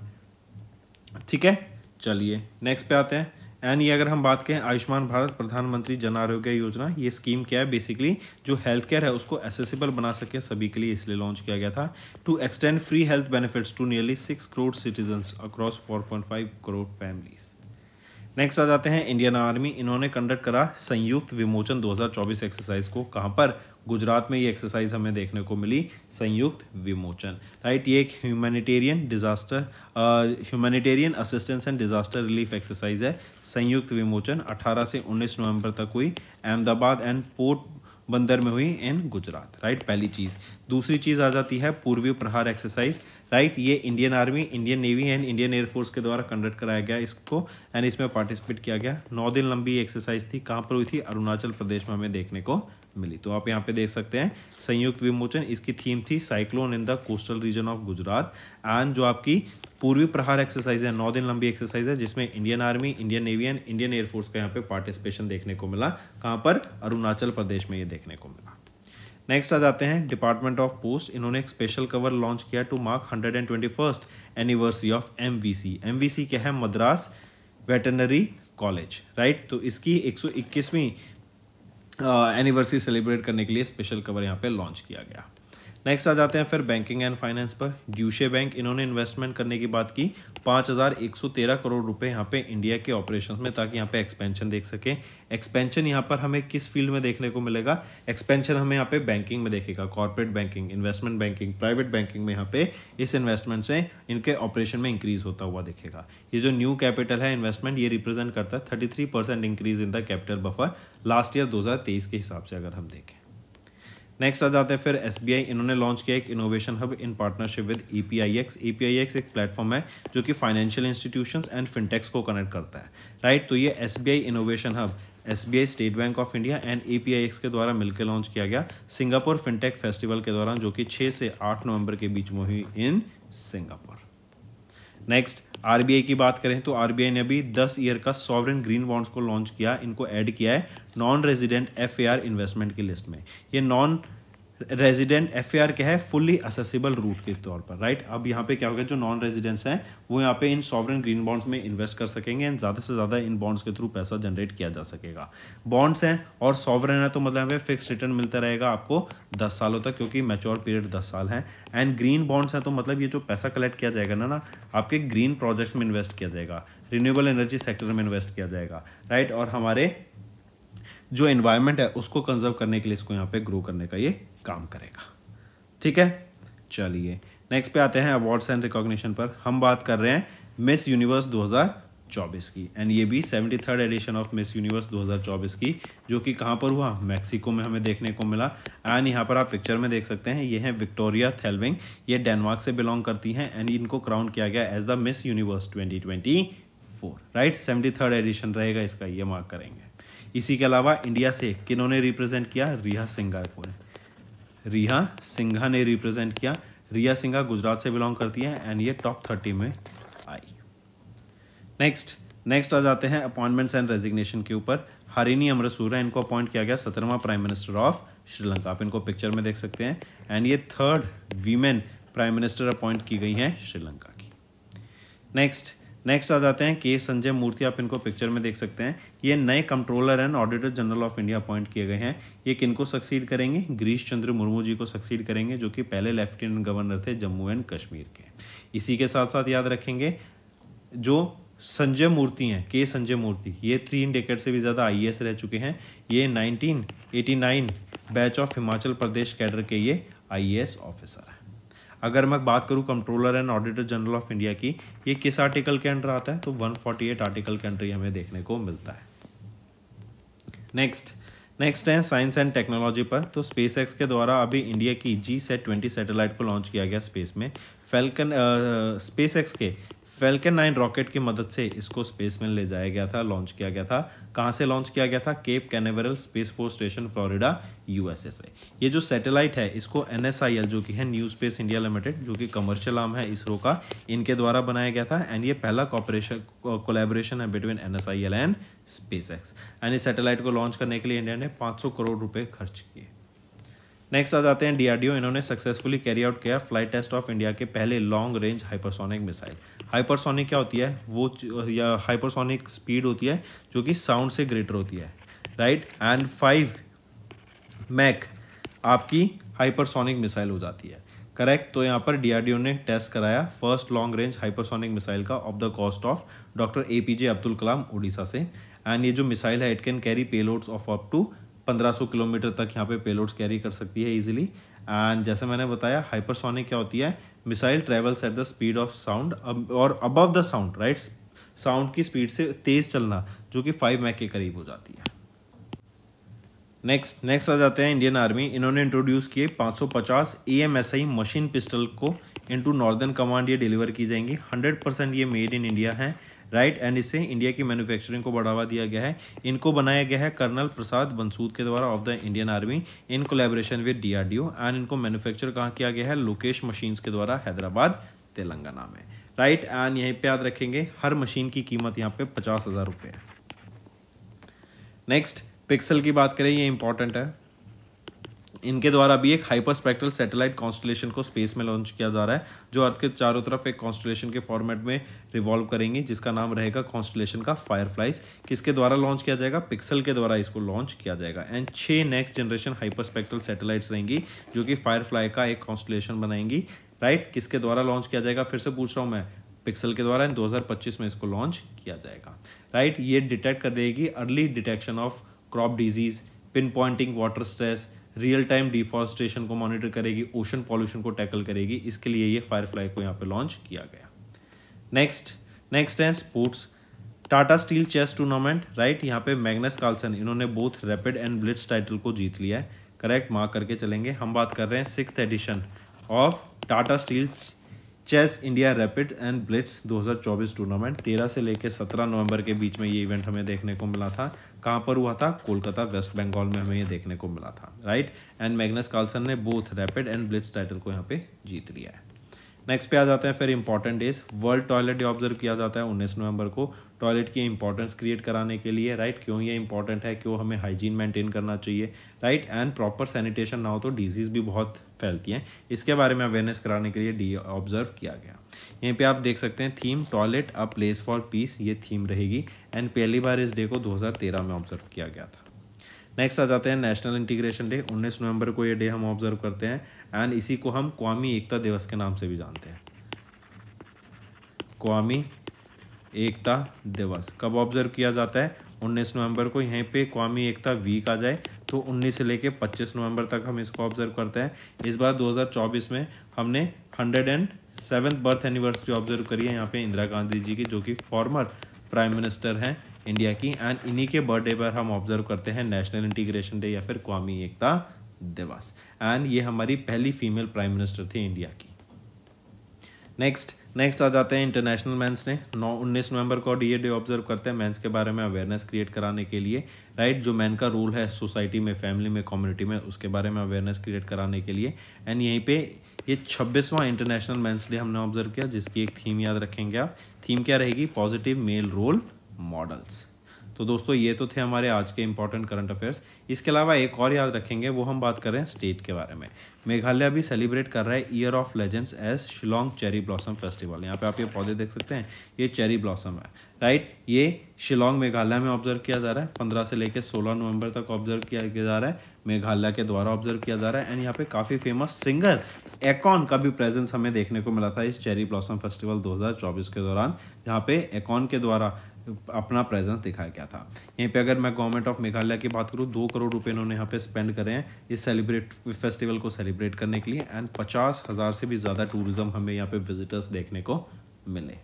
ठीक है चलिए नेक्स्ट पे आते हैं एंड ये अगर हम बात करें आयुष्मान भारत प्रधानमंत्री जन आरोग्य योजना ये स्कीम क्या है बेसिकली जो हेल्थ केयर है उसको एसेसिबल बना सके सभी के लिए इसलिए लॉन्च किया गया था to extend free health benefits to nearly six crore citizens across four point five crore families next आ जाते हैं इंडियन आर्मी इन्होंने कंडक्ट करा संयुक्त विमोचन 2024 एक्सरसाइज को कहाँ पर गुजरात में ये एक्सरसाइज हमें देखने को मिली संयुक्त विमोचन राइट ये एक humanitarian disaster humanitarian assistance and disaster relief exercise है संयुक्त विमोचन 18 से 19 नवंबर तक हुई अहमदाबाद एंड पोर्ट बंदर में हुई इन गुजरात राइट पहली चीज़ दूसरी चीज़ आ जाती है पूर्वी प्रहार एक्सरसाइज राइट ये Indian army Indian navy and Indian air force के द्वारा कंडक्ट कराया गया इसको एंड इसमें पार्टिसिपेट किया गया नौ दिन लंबी एक्सरसाइज थी कहाँ पर हुई थी अरुणाचल प्रदेश में हमें देखने को मिली तो आप यहाँ पे देख सकते हैं संयुक्त विमोचन इसकी थीम थी cyclone in the coastal region of Gujarat and जो आपकी पूर्वी प्रहार एक्सरसाइज है नौ दिन लंबी एक्सरसाइज है जिसमें Indian army Indian navy and Indian air force का यहाँ पे पार्टिसिपेशन देखने को मिला कहाँ पर अरुणाचल प्रदेश में ये देखने को मिला नेक्स्ट आ जाते हैं डिपार्टमेंट ऑफ पोस्ट इन्होंने एक स्पेशल कवर लॉन्च किया to mark hundred and twenty first anniversary of M V C M V C क्या है मद्रास वेटनरी कॉलेज राइट तो इसकी एक सौ इक्कीसवीं एनिवर्सरी सेलिब्रेट करने के लिए स्पेशल कवर यहाँ पे लॉन्च किया गया नेक्स्ट आ जाते हैं फिर बैंकिंग एंड फाइनेंस पर ड्यूशे बैंक इन्होंने इन्वेस्टमेंट करने की बात की 5,113 करोड़ रुपए यहाँ पे इंडिया के ऑपरेशन में ताकि यहाँ पे एक्सपेंशन देख सके एक्सपेंशन यहाँ पर हमें किस फील्ड में देखने को मिलेगा एक्सपेंशन हमें यहाँ पे बैंकिंग में देखेगा corporate banking investment banking private banking में यहाँ पे इस इन्वेस्टमेंट से इनके ऑपरेशन में इंक्रीज होता हुआ देखेगा ये जो न्यू कैपिटल है इन्वेस्टमेंट ये रिप्रेजेंट करता है thirty increase in the capital buffer last year दो के हिसाब से अगर हम देखें नेक्स्ट आ जाते हैं फिर एस इन्होंने लॉन्च किया एक innovation hub in partnership with E P I X E P I X एक प्लेटफॉर्म है जो कि फाइनेंशियल इंस्टीट्यूशन एंड फिनटेक्स को कनेक्ट करता है राइट तो ये एस इनोवेशन हब एस State Bank of India and ए के द्वारा मिलकर लॉन्च किया गया सिंगापुर फिनटेक फेस्टिवल के दौरान जो कि छः से आठ नवंबर के बीच में हुई इन सिंगापुर नेक्स्ट आरबीआई की बात करें तो आरबीआई ने अभी 10 ईयर का सॉवरन ग्रीन बॉन्ड्स को लॉन्च किया इनको ऐड किया है नॉन रेजिडेंट एफ इन्वेस्टमेंट की लिस्ट में ये नॉन रेजिडेंट एफ क्या है फुल्ली असेसिबल रूट के तौर पर राइट अब यहाँ पे क्या होगा जो नॉन रेजिडेंट्स हैं वो यहाँ पे इन सॉवरन ग्रीन बॉन्ड्स में इन्वेस्ट कर सकेंगे एंड ज़्यादा से ज़्यादा इन बॉन्ड्स के थ्रू पैसा जनरेट किया जा सकेगा बॉन्ड्स हैं और सॉवरन है तो मतलब हमें फिक्स रिटर्न मिलता रहेगा आपको दस सालों तक क्योंकि मेच्योर पीरियड दस साल है एंड ग्रीन बॉन्ड्स हैं तो मतलब ये जो पैसा कलेक्ट किया जाएगा ना ना आपके ग्रीन प्रोजेक्ट्स में इन्वेस्ट किया जाएगा रिन्यूएबल एनर्जी सेक्टर में इन्वेस्ट किया जाएगा राइट और हमारे जो एनवायरनमेंट है उसको कंजर्व करने के लिए इसको यहाँ पे ग्रो करने का ये काम करेगा ठीक है चलिए नेक्स्ट पे आते हैं अवार्ड्स एंड रिकॉग्निशन पर हम बात कर रहे हैं मिस यूनिवर्स 2024 की एंड ये भी seventy third edition of Miss Universe 2024 की जो कि कहाँ पर हुआ मैक्सिको में हमें देखने को मिला एंड यहाँ पर आप पिक्चर में देख सकते हैं ये हैं विक्टोरिया थेलविंग ये डेनमार्क से बिलोंग करती हैं एंड इनको क्राउन किया गया as the Miss Universe twenty right seventy third edition रहेगा इसका ये मार्क करेंगे इसी के अलावा इंडिया से किन्होंने रिप्रेजेंट किया रिया सिंघा को रिया सिंघा ने रिप्रेजेंट किया रिया सिंघा गुजरात से बिलोंग करती है एंड ये टॉप थर्टी में आई नेक्स्ट नेक्स्ट आ जाते हैं अपॉइंटमेंट्स एंड रेजिग्नेशन के ऊपर हरिनी अमरसूरा इनको अपॉइंट किया गया सत्रहवा प्राइम मिनिस्टर ऑफ श्रीलंका आप इनको पिक्चर में देख सकते हैं एंड ये third women prime minister appoint की गई हैं श्रीलंका की नेक्स्ट नेक्स्ट आ जाते हैं के संजय मूर्ति आप इनको पिक्चर में देख सकते हैं ये नए controller and auditor general of India appoint किए गए हैं ये किनको सक्सीड करेंगे गिरीश चंद्र मुर्मू जी को सक्सीड करेंगे जो कि पहले लेफ्टिनेंट गवर्नर थे जम्मू एंड कश्मीर के इसी के साथ साथ याद रखेंगे जो संजय मूर्ति हैं के संजय मूर्ति ये थ्री डेकेट से भी ज़्यादा आई रह चुके हैं ये nineteen batch of Himachal Pradesh cadre के ये आई ऑफिसर अगर मैं बात करूँ controller and auditor general of India की ये किस आर्टिकल के अंडर आता है तो 148 आर्टिकल के अंडर हमें देखने को मिलता है नेक्स्ट नेक्स्ट है साइंस एंड टेक्नोलॉजी पर तो स्पेस एक्स के द्वारा अभी इंडिया की जी सेट ट्वेंटी सैटेलाइट को लॉन्च किया गया स्पेस में फेल्कन स्पेस एक्स के फेल्कन नाइन रॉकेट की मदद से इसको स्पेस में ले जाया गया था लॉन्च किया गया था कहाँ से लॉन्च किया गया था Cape Canaveral space force station Florida USA से ये जो सैटेलाइट है इसको एन जो कि है न्यू स्पेस इंडिया लिमिटेड जो कि कमर्शियल आर्म है इसरो का इनके द्वारा बनाया गया था एंड ये पहला कॉपरेशन कोलेबोरेशन है between N and space and इस सैटेलाइट को लॉन्च करने के लिए इंडिया ने पाँच करोड़ रुपए खर्च किए नेक्स्ट आ जाते हैं डीआरडीओ इन्होंने सक्सेसफुली कैरी आउट किया फ्लाइट टेस्ट ऑफ इंडिया के पहले long range hypersonic missile hypersonic क्या होती है वो या हाइपरसोनिक स्पीड होती है जो कि साउंड से ग्रेटर होती है राइट एंड फाइव मैक आपकी हाइपरसोनिक मिसाइल हो जाती है करेक्ट तो यहाँ पर डीआरडीओ ने टेस्ट कराया first long range hypersonic missile का off the coast of doctor A P J Abdul Kalam Odisha से एंड ये जो मिसाइल है it can carry payloads of up to 1500 kilometre तक यहाँ पे पेलोड्स कैरी कर सकती है इजीली एंड जैसे मैंने बताया हाइपरसोनिक क्या होती है missile travels at the speed of sound और above the sound right sound की स्पीड से तेज चलना जो कि फाइव मैक के करीब हो जाती है नेक्स्ट नेक्स्ट आ जाते हैं इंडियन आर्मी इन्होंने इंट्रोड्यूस किए 550 एएमएसआई मशीन पिस्टल को इनटू नॉर्दर्न कमांड ये डिलीवर की जाएंगी 100 परसेंट ये मेड इन इंडिया हैं राइट एंड इससे इंडिया की मैन्युफैक्चरिंग को बढ़ावा दिया गया है इनको बनाया गया है कर्नल प्रसाद बंसूद के द्वारा of the Indian army in collaboration with DRDO and इनको मैन्युफैक्चर कहाँ किया गया है लोकेश मशीन्स के द्वारा हैदराबाद तेलंगाना में राइट एंड यहीं पे याद रखेंगे हर मशीन की कीमत यहाँ पे पचास हज़ार नेक्स्ट पिक्सल की बात करें ये इंपॉर्टेंट है इनके द्वारा भी एक हाइपर स्पेक्ट्रल सैटेलाइट कॉन्स्टलेशन को स्पेस में लॉन्च किया जा रहा है जो अर्थ के चारों तरफ एक कॉन्स्टलेशन के फॉर्मेट में रिवॉल्व करेंगी जिसका नाम रहेगा कॉन्स्टलेशन का फायरफ्लाइज किसके द्वारा लॉन्च किया जाएगा पिक्सल के द्वारा इसको लॉन्च किया जाएगा एंड छः next generation hyper spectral satellites रहेंगी जो कि फायरफ्लाई का एक कॉन्स्टलेशन बनाएंगी राइट किसके द्वारा लॉन्च किया जाएगा फिर से पूछ रहा हूँ मैं पिक्सल के द्वारा 2025 में इसको लॉन्च किया जाएगा राइट ये डिटेक्ट कर देगी early detection of crop disease pin pointing water stress real time deforestation को मॉनिटर करेगी ओशन पॉल्यूशन को टैकल करेगी इसके लिए ये फायरफ्लाई को यहाँ पे लॉन्च किया गया नेक्स्ट नेक्स्ट है sports Tata steel chess tournament right यहाँ पे मैग्नस कार्लसन इन्होंने both rapid and blitz title को जीत लिया है करेक्ट मार्क करके चलेंगे हम बात कर रहे हैं six edition of Tata steel chess India rapid and blitz 2024 tournament 13 से लेकर 17 नवंबर के बीच में ये इवेंट हमें देखने को मिला था कहाँ पर हुआ था कोलकाता वेस्ट बंगाल में हमें ये देखने को मिला था राइट एंड मैग्नस कार्लसन ने both rapid and blitz title को यहाँ पे जीत लिया है नेक्स्ट पे आ जाते हैं फिर important days world toilet day observe किया जाता है उन्नीस नवंबर को टॉयलेट की इंपॉर्टेंस क्रिएट कराने के लिए राइट right? क्यों ये इंपॉर्टेंट है क्यों हमें हाइजीन मेंटेन करना चाहिए राइट एंड प्रॉपर सैनिटेशन ना हो तो डिजीज़ भी बहुत फैलती हैं इसके बारे में अवेयरनेस कराने के लिए डी ऑब्जर्व किया गया यहीं पे आप देख सकते हैं theme toilet a place for peace ये थीम रहेगी एंड पहली बार इस डे को दो में ऑब्जर्व किया गया था नेक्स्ट आ जाते हैं नेशनल इंटीग्रेशन डे उन्नीस नवंबर को ये डे हम ऑब्जर्व करते हैं एंड इसी को हम कौमी एकता दिवस के नाम से भी जानते हैं कौमी एकता दिवस कब ऑब्जर्व किया जाता है 19 नवंबर को यहीं पे कौमी एकता वीक आ जाए तो 19 से लेके 25 नवंबर तक हम इसको ऑब्जर्व करते हैं इस बार 2024 में हमने hundred and seven birth anniversary observe करी है यहाँ पे इंदिरा गांधी जी की जो कि फॉर्मर प्राइम मिनिस्टर हैं इंडिया की एंड इन्हीं के बर्थडे पर हम ऑब्जर्व करते हैं नेशनल इंटीग्रेशन डे या फिर कौमी एकता दिवस एंड ये हमारी पहली फीमेल प्राइम मिनिस्टर थी इंडिया की नेक्स्ट नेक्स्ट आ जाते हैं इंटरनेशनल मेंस ने नौ उन्नीस नवंबर को डी डे ऑब्जर्व करते हैं मेंस के बारे में अवेयरनेस क्रिएट कराने के लिए राइट जो मैन का रोल है सोसाइटी में फैमिली में कम्युनिटी में उसके बारे में अवेयरनेस क्रिएट कराने के लिए एंड यहीं पे ये छब्बीसवां इंटरनेशनल मेंस डे हमने ऑब्जर्व किया जिसकी एक थीम याद रखेंगे आप थीम क्या रहेगी पॉजिटिव मेल रोल मॉडल्स तो दोस्तों ये तो थे हमारे आज के इंपॉर्टेंट करंट अफेयर्स इसके अलावा एक और याद रखेंगे वो हम बात करें स्टेट के बारे में मेघालय भी सेलिब्रेट कर रहा है year of legends as Shillong cherry blossom festival यहाँ पे आप ये पौधे देख सकते हैं ये चेरी ब्लॉसम है राइट ये शिलोंग मेघालय में ऑब्जर्व किया जा रहा है पंद्रह से लेकर सोलह नवंबर तक ऑब्जर्व किया जा रहा है मेघालय के द्वारा ऑब्जर्व किया जा रहा है एंड यहाँ पे काफ़ी फेमस सिंगर एकॉन का भी प्रेजेंस हमें देखने को मिला था इस चेरी ब्लॉसम फेस्टिवल 2024 के दौरान जहाँ पे एकॉन के द्वारा अपना प्रेजेंस दिखाया गया था यहीं पे अगर मैं गवर्नमेंट ऑफ मेघालय की बात करूँ दो करोड़ रुपए इन्होंने यहाँ पे स्पेंड करे हैं इस सेलिब्रेट फेस्टिवल को सेलिब्रेट करने के लिए एंड पचास हज़ार से भी ज़्यादा टूरिज्म हमें यहाँ पे विजिटर्स देखने को मिले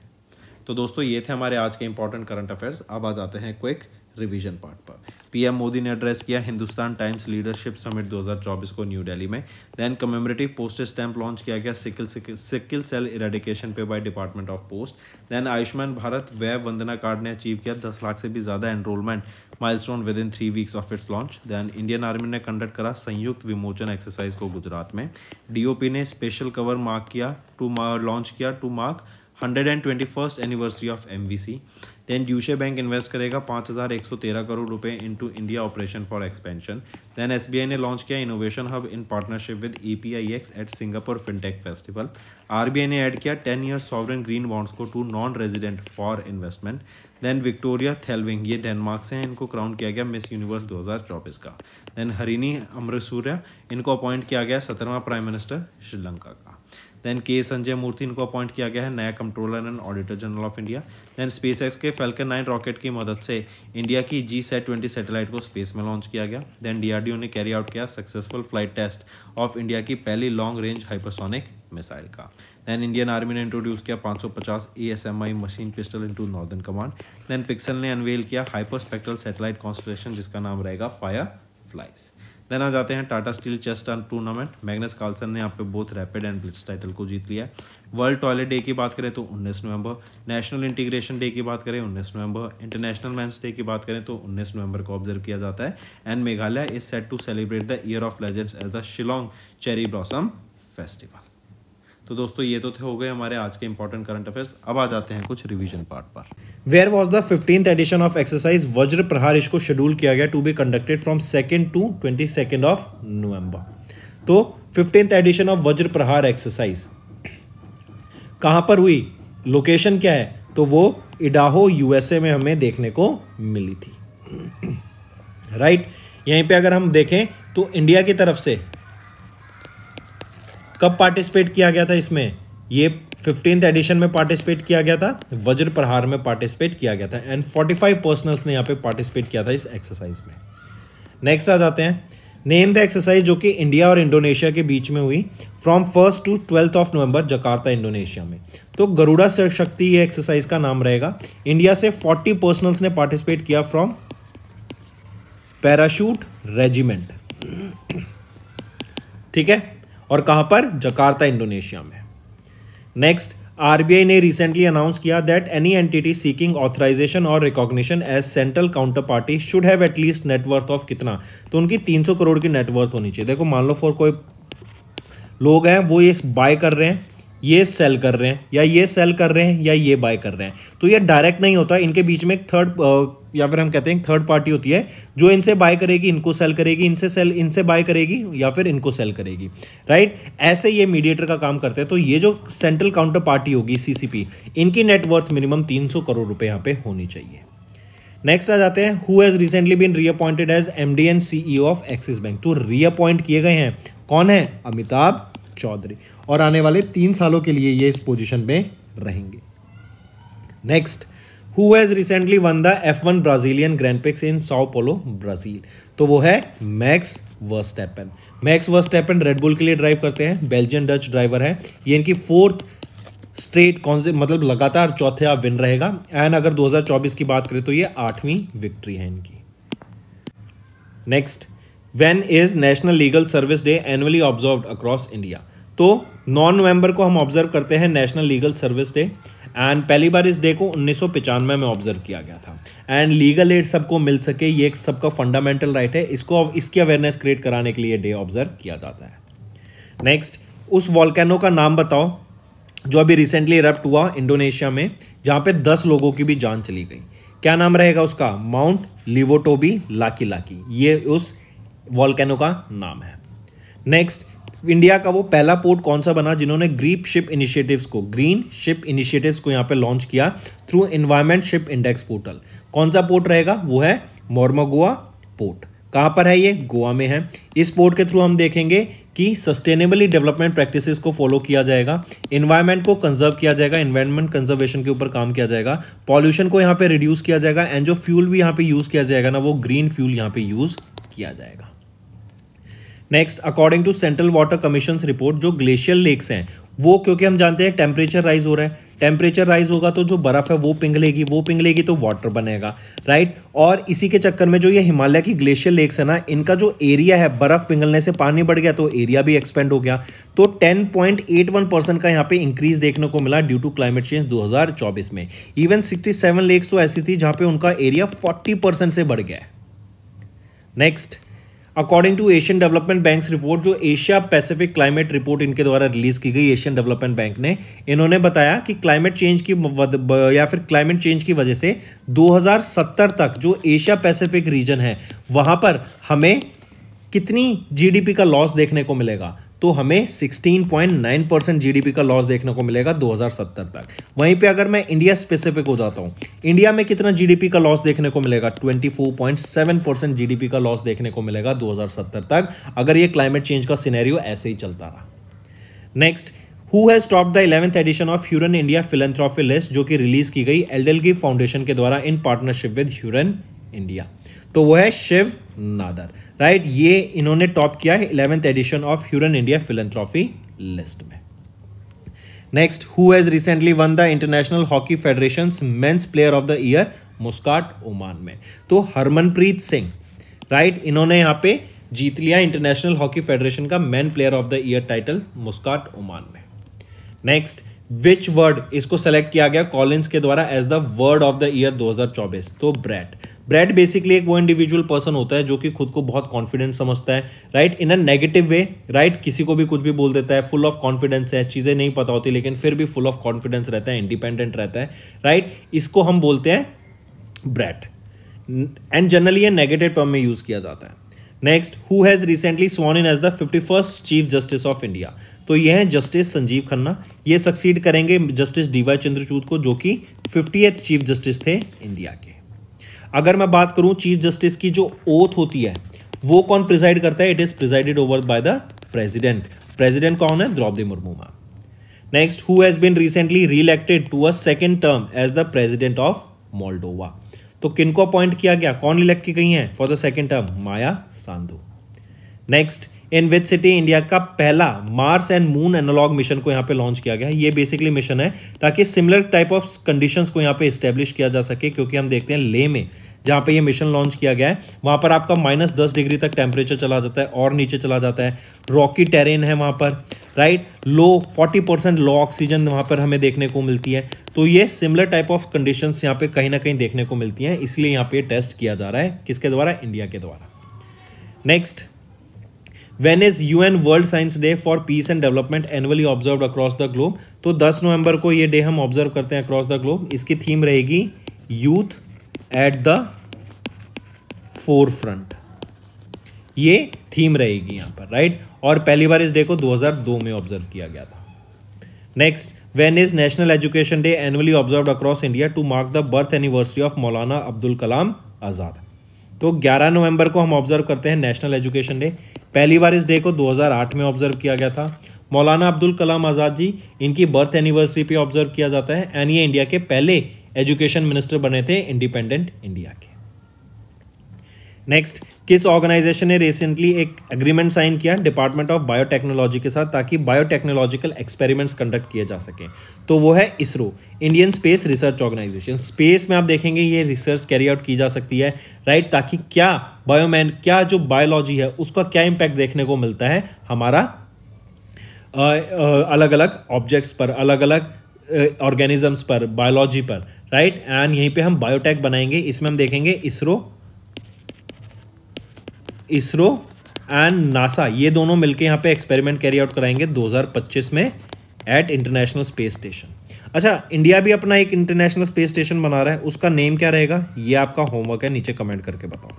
तो दोस्तों ये थे हमारे आज के इंपॉर्टेंट करंट अफेयर्स अब आ जाते हैं क्विक रिवीजन पार्ट पर पीएम मोदी ने एड्रेस किया हिंदुस्तान टाइम्स लीडरशिप समिट 2024 को न्यू दिल्ली में then commemorative post stamp launch किया गया सिकल सिकल सेल इरेडिकेशन पे by department of post then Ayushman Bharat Vay Vandana card ने अचीव किया दस लाख से भी ज़्यादा enrolment milestone within three weeks of its launch then Indian army ने कंडक्ट करा संयुक्त विमोचन एक्सरसाइज को गुजरात में डीओपी ने स्पेशल कवर मार्क किया टू लॉन्च किया to mark hundred and twenty first anniversary of M then Deutsche bank invest करेगा पाँच हज़ार एक सौ तेरह करोड़ रुपए into India operation for expansion then S ने लॉन्च किया innovation hub in partnership with E P I X at Singapore fintech festival R ने ऐड किया ten years sovereign green bonds को to non resident for investment then Victoria थेलविंग ये Denmark से हैं इनको क्राउन किया गया मिस यूनिवर्स 2024 का देन हरिनी अमृतसूर्या इनको अपॉइंट किया गया सत्रहवा प्राइम मिनिस्टर श्रीलंका का देन के संजय मूर्ति इनको अपॉइंट किया गया है नया controller and auditor general of India then SpaceX के फेल्कन नाइन रॉकेट की मदद से इंडिया की जी सेट ट्वेंटी सेटेलाइट को स्पेस में लॉन्च किया गया देन डीआरडीओ ने कैरी आउट किया successful flight test of India की पहली लॉन्ग रेंज हाइपरसोनिक मिसाइल का देन इंडियन आर्मी ने इंट्रोड्यूस किया 550 सौ machine pistol into northern command then Pixxel ने अनवेल किया हाइपर स्पेक्ट्रल सैटेलाइट कॉन्स्टलेशन जिसका नाम रहेगा फायर फ्लाइज देन आ जाते हैं Tata steel chess tournament Magnus Carlsen ने यहाँ पे both rapid and blitz title को जीत लिया वर्ल्ड टॉयलेट डे की बात करें तो 19 नवंबर नेशनल इंटीग्रेशन डे की बात करें 19 नवंबर इंटरनेशनल मैंस डे की बात करें तो 19 नवंबर को ऑब्जर्व किया जाता है and Meghalaya is set to celebrate the year of legends as the Shillong cherry blossom festival तो दोस्तों ये तो थे हो गए हमारे आज के इंपॉर्टेंट करंट अफेयर्स अब आ जाते हैं कुछ रिविजन पार्ट पर where was the fifteenth edition of exercise Vajra Prahar इसको शेड्यूल किया गया to be conducted from second to twenty second of November तो फिफ्टींथ एडिशन ऑफ वज्र प्रहार एक्सरसाइज कहां पर हुई लोकेशन क्या है तो वो इडाहो यूएसए में हमें देखने को मिली थी राइट right? यहीं पे अगर हम देखें तो इंडिया की तरफ से कब पार्टिसिपेट किया गया था इसमें ये फिफ्टींथ एडिशन में पार्टिसिपेट किया गया था वज्र प्रहार में पार्टिसिपेट किया गया था एंड फोर्टी फाइव पर्सनल्स ने यहाँ पे पार्टिसिपेट किया था इस एक्सरसाइज में नेक्स्ट आ जाते हैं नेम द एक्सरसाइज जो कि इंडिया और इंडोनेशिया के बीच में हुई from first to twelfth of November Jakarta Indonesia में तो गरुड़ा शक्ति ये एक्सरसाइज का नाम रहेगा इंडिया से 40 पर्सनल्स ने पार्टिसिपेट किया फ्रॉम पैराशूट रेजिमेंट ठीक है और कहां पर जकार्ता इंडोनेशिया में नेक्स्ट आरबीआई ने रिसेंटली अनाउंस किया that any entity seeking authorisation or recognition as central counter party should have at least net worth of कितना तो उनकी 300 करोड़ की नेटवर्थ होनी चाहिए देखो मान लो फॉर कोई लोग हैं वो ये बाय कर रहे हैं ये सेल कर रहे हैं या ये सेल कर रहे हैं या ये बाय कर रहे हैं तो ये डायरेक्ट नहीं होता इनके बीच में एक थर्ड या फिर हम कहते हैं थर्ड पार्टी होती है जो इनसे बाय करेगी इनको सेल करेगी इनसे सेल इनसे बाय करेगी या फिर इनको सेल करेगी राइट ऐसे ये मीडिएटर का काम करते हैं तो ये जो सेंट्रल काउंटर पार्टी होगी सीसीपी इनकी नेटवर्थ मिनिमम 300 करोड़ रुपए यहां पे होनी चाहिए नेक्स्ट आ जाते हैं who has recently been reappointed as M D and CEO of Axis bank तो रीअपॉइंट किए गए हैं कौन है अमिताभ चौधरी और आने वाले तीन सालों के लिए ये इस पोजिशन में रहेंगे next has recently won the F one Brazilian grand prix in Sao Paulo Brazil तो वो है Max Verstappen Max Verstappen Red Bull के लिए ड्राइव करते हैं बेल्जियन डच ड्राइवर है ये इनकी फोर्थ स्ट्रेट कौन से मतलब लगातार आप विन रहेगा एंड अगर 2024 की बात करें तो ये आठवीं विक्ट्री है इनकी next when is national legal service day annually observe across India तो 9 नवंबर को हम ऑब्जर्व करते हैं national legal service day and पहली बार इस डे को उन्नीस में ऑब्जर्व किया गया था एंड लीगल एड सबको मिल सके ये एक सबका फंडामेंटल राइट है इसको इसकी अवेयरनेस क्रिएट कराने के लिए डे ऑब्जर्व किया जाता है नेक्स्ट उस वॉलकैनो का नाम बताओ जो अभी रिसेंटली इरप्ट हुआ इंडोनेशिया में जहाँ पे दस लोगों की भी जान चली गई क्या नाम रहेगा उसका माउंट लिवोटोबी लाकी लाकी ये उस वॉलकैनो का नाम है नेक्स्ट इंडिया का वो पहला पोर्ट कौन सा बना जिन्होंने ग्रीप शिप इनिशिएटिव्स को ग्रीन शिप इनिशिएटिव्स को यहाँ पे लॉन्च किया through environment ship index portal कौन सा पोर्ट रहेगा वो है मोरमागोआ पोर्ट कहाँ पर है ये गोवा में है इस पोर्ट के थ्रू हम देखेंगे कि सस्टेनेबली डेवलपमेंट प्रैक्टिसेस को फॉलो किया जाएगा इन्वायरमेंट को कंजर्व किया जाएगा इन्वायरमेंट कंजर्वेशन के ऊपर काम किया जाएगा पॉल्यूशन को यहाँ पे रिड्यूस किया जाएगा एंड जो फ्यूल भी यहाँ पे यूज़ किया जाएगा ना वो ग्रीन फ्यूल यहाँ पे यूज़ किया जाएगा next according to central water commission report जो ग्लेशियर लेक्स हैं वो क्योंकि हम जानते हैं टेम्परेचर राइज हो रहा है टेम्परेचर राइज होगा तो जो बर्फ़ है वो पिघलेगी वो पिघलेगी तो वाटर बनेगा राइट और इसी के चक्कर में जो ये हिमालय की ग्लेशियर लेक्स है ना इनका जो एरिया है बर्फ़ पिघलने से पानी बढ़ गया तो एरिया भी एक्सपेंड हो गया तो 10.81 परसेंट का यहाँ पे इंक्रीज देखने को मिला ड्यू टू क्लाइमेट चेंज 2024 में इवन 67 लेक्स तो ऐसी थी जहां पे उनका एरिया 40 परसेंट से बढ़ गया है next according to Asian development bank report जो एशिया पैसिफिक क्लाइमेट रिपोर्ट इनके द्वारा रिलीज की गई एशियन डेवलपमेंट बैंक ने इन्होंने बताया कि क्लाइमेट चेंज की या फिर क्लाइमेट चेंज की वजह से 2070 तक जो एशिया पैसिफिक रीजन है वहां पर हमें कितनी जीडीपी का लॉस देखने को मिलेगा तो हमें 16.9 पॉइंट नाइन परसेंट जी का लॉस देखने को मिलेगा 2070 तक वहीं पे अगर मैं इंडिया स्पेसिफिक हो जाता हूँ इंडिया में कितना जीडीपी का लॉस देखने को मिलेगा 24.7 परसेंट जीडीपी का लॉस देखने को मिलेगा 2070 तक अगर ये क्लाइमेट चेंज का सिनेरियो ऐसे ही चलता रहा next who has stop the eleventh edition of Hurun India philanthropy list जो कि रिलीज की गई एलडेल की फाउंडेशन के द्वारा in partnership with Hurun India तो वो है शिव नादर राइट right? ये इन्होंने टॉप किया है eleventh edition of Hurun India philanthropy list में next who has recently won the international hockey federation men's player of the year Muscat Oman में तो हरमनप्रीत सिंह राइट इन्होंने यहां पे जीत लिया इंटरनेशनल हॉकी फेडरेशन का man player of the year title Muscat Oman में नेक्स्ट विच वर्ड इसको सेलेक्ट किया गया कॉलिन्स के द्वारा as the word of the year 2024 तो ब्रैट ब्रैड बेसिकली एक वो इंडिविजुअल पर्सन होता है जो कि खुद को बहुत कॉन्फिडेंट समझता है right in a negative way right किसी को भी कुछ भी बोल देता है फुल ऑफ कॉन्फिडेंस है चीज़ें नहीं पता होती लेकिन फिर भी फुल ऑफ कॉन्फिडेंस रहता है इंडिपेंडेंट रहता है राइट right? इसको हम बोलते हैं ब्रैड एंड जनरली ये नेगेटिव टर्म में यूज़ किया जाता है next who has recently sworn in as the fifty first chief justice of India तो ये हैं जस्टिस संजीव खन्ना ये सक्सीड करेंगे जस्टिस डी वाई चंद्रचूड को जो कि फिफ्टी चीफ जस्टिस थे इंडिया के अगर मैं बात करूं चीफ जस्टिस की जो ओथ होती है वो कौन प्रिजाइड करता है it is presided over by the president president कौन है Droupadi Murmu next who has been recently reelected to a second term as the president of Moldova तो किनको अपॉइंट किया गया कौन इलेक्ट की गई है for the second term Maia Sandu next in which city India का पहला Mars and Moon analog mission को यहाँ पे लॉन्च किया गया है ये बेसिकली मिशन है ताकि सिमिलर टाइप ऑफ कंडीशन को यहाँ पे स्टेब्लिश किया जा सके क्योंकि हम देखते हैं ले में जहाँ पे ये मिशन लॉन्च किया गया है वहाँ पर आपका माइनस दस डिग्री तक टेम्परेचर चला जाता है और नीचे चला जाता है रॉकी टेरेन है वहाँ पर right low forty percent low oxygen वहाँ पर हमें देखने को मिलती है तो ये सिमिलर टाइप ऑफ कंडीशन यहाँ पे कहीं ना कहीं देखने को मिलती हैं इसलिए यहाँ पे टेस्ट किया जा रहा है किसके द्वारा इंडिया के द्वारा next when is U N world science day for peace and development annually observe across the globe तो 10 नवंबर को ये डे हम ऑब्जर्व करते हैं अक्रॉस द ग्लोब इसकी थीम रहेगी youth at the forefront ये थीम रहेगी यहाँ पर राइट और पहली बार इस डे को 2002 में ऑब्जर्व किया गया था next when is national education day annually observe across India to mark the birth anniversary of Maulana Abdul कलाम आज़ाद तो 11 नवंबर को हम ऑब्जर्व करते हैं नेशनल एजुकेशन डे पहली बार इस डे को 2008 में ऑब्जर्व किया गया था मौलाना अब्दुल कलाम आज़ाद जी इनकी बर्थ एनिवर्सरी पे ऑब्जर्व किया जाता है एंड ये इंडिया के पहले एजुकेशन मिनिस्टर बने थे इंडिपेंडेंट इंडिया के नेक्स्ट किस ऑर्गेनाइजेशन ने रिसेंटली एक एग्रीमेंट साइन किया डिपार्टमेंट ऑफ बायोटेक्नोलॉजी के साथ ताकि बायोटेक्नोलॉजिकल एक्सपेरिमेंट्स कंडक्ट किए जा सकें तो वो है ISRO Indian space research organisation space में आप देखेंगे ये रिसर्च कैरी आउट की जा सकती है राइट ताकि क्या बायोमैन क्या जो बायोलॉजी है उसका क्या इम्पैक्ट देखने को मिलता है हमारा आ, आ, अलग अलग ऑब्जेक्ट्स पर अलग अलग ऑर्गेनिजम्स पर बायोलॉजी पर राइट एंड यहीं पे हम बायोटेक बनाएंगे इसमें हम देखेंगे इसरो इसरो एंड नासा ये दोनों मिलके यहाँ पे एक्सपेरिमेंट कैरी आउट कराएंगे 2025 में एट इंटरनेशनल स्पेस स्टेशन अच्छा इंडिया भी अपना एक इंटरनेशनल स्पेस स्टेशन बना रहा है उसका नेम क्या रहेगा ये आपका होमवर्क है नीचे कमेंट करके बताओ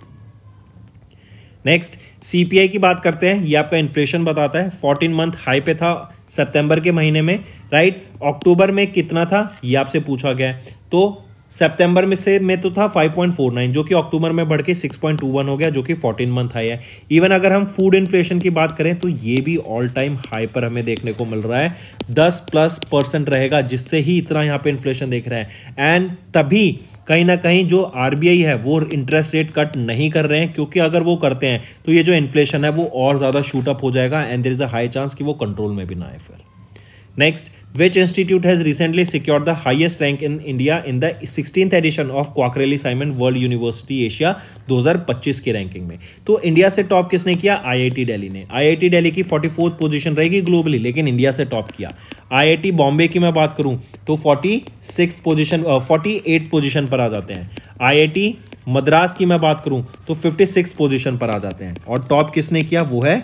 नेक्स्ट सीपीआई की बात करते हैं ये आपका इन्फ्लेशन बताता है फोर्टीन मंथ हाई पे था सितंबर के महीने में राइट right? अक्टूबर में कितना था ये आपसे पूछा गया है तो सितंबर में से में तो था 5.49 जो कि अक्टूबर में बढ़ के 6.21 हो गया जो कि 14 मंथ हाई है इवन अगर हम फूड इन्फ्लेशन की बात करें तो ये भी ऑल टाइम हाई पर हमें देखने को मिल रहा है 10 प्लस परसेंट रहेगा जिससे ही इतना यहाँ पे इन्फ्लेशन देख रहा है एंड तभी कहीं ना कहीं जो आर है वो इंटरेस्ट रेट कट नहीं कर रहे हैं क्योंकि अगर वो करते हैं तो ये जो इन्फ्लेशन है वो और ज़्यादा शूटअप हो जाएगा and there is a high chance कि वो कंट्रोल में भी ना आए फिर next which institute has recently secured the highest rank in India in the 16th edition of Quacquarelli Symonds world university Asia 2025 की रैंकिंग में तो इंडिया से टॉप किसने किया आई आई टी डेली ने आई आई टी डेली की फोर्टी फोर्थ पोजिशन रहेगी globally लेकिन इंडिया से टॉप किया आई आई टी बॉम्बे की मैं बात करूँ तो forty six position forty eight position पर आ जाते हैं आई आई टी मद्रास की मैं बात करूँ तो फिफ्टी सिक्स पोजिशन पर आ जाते हैं और टॉप किसने किया वो है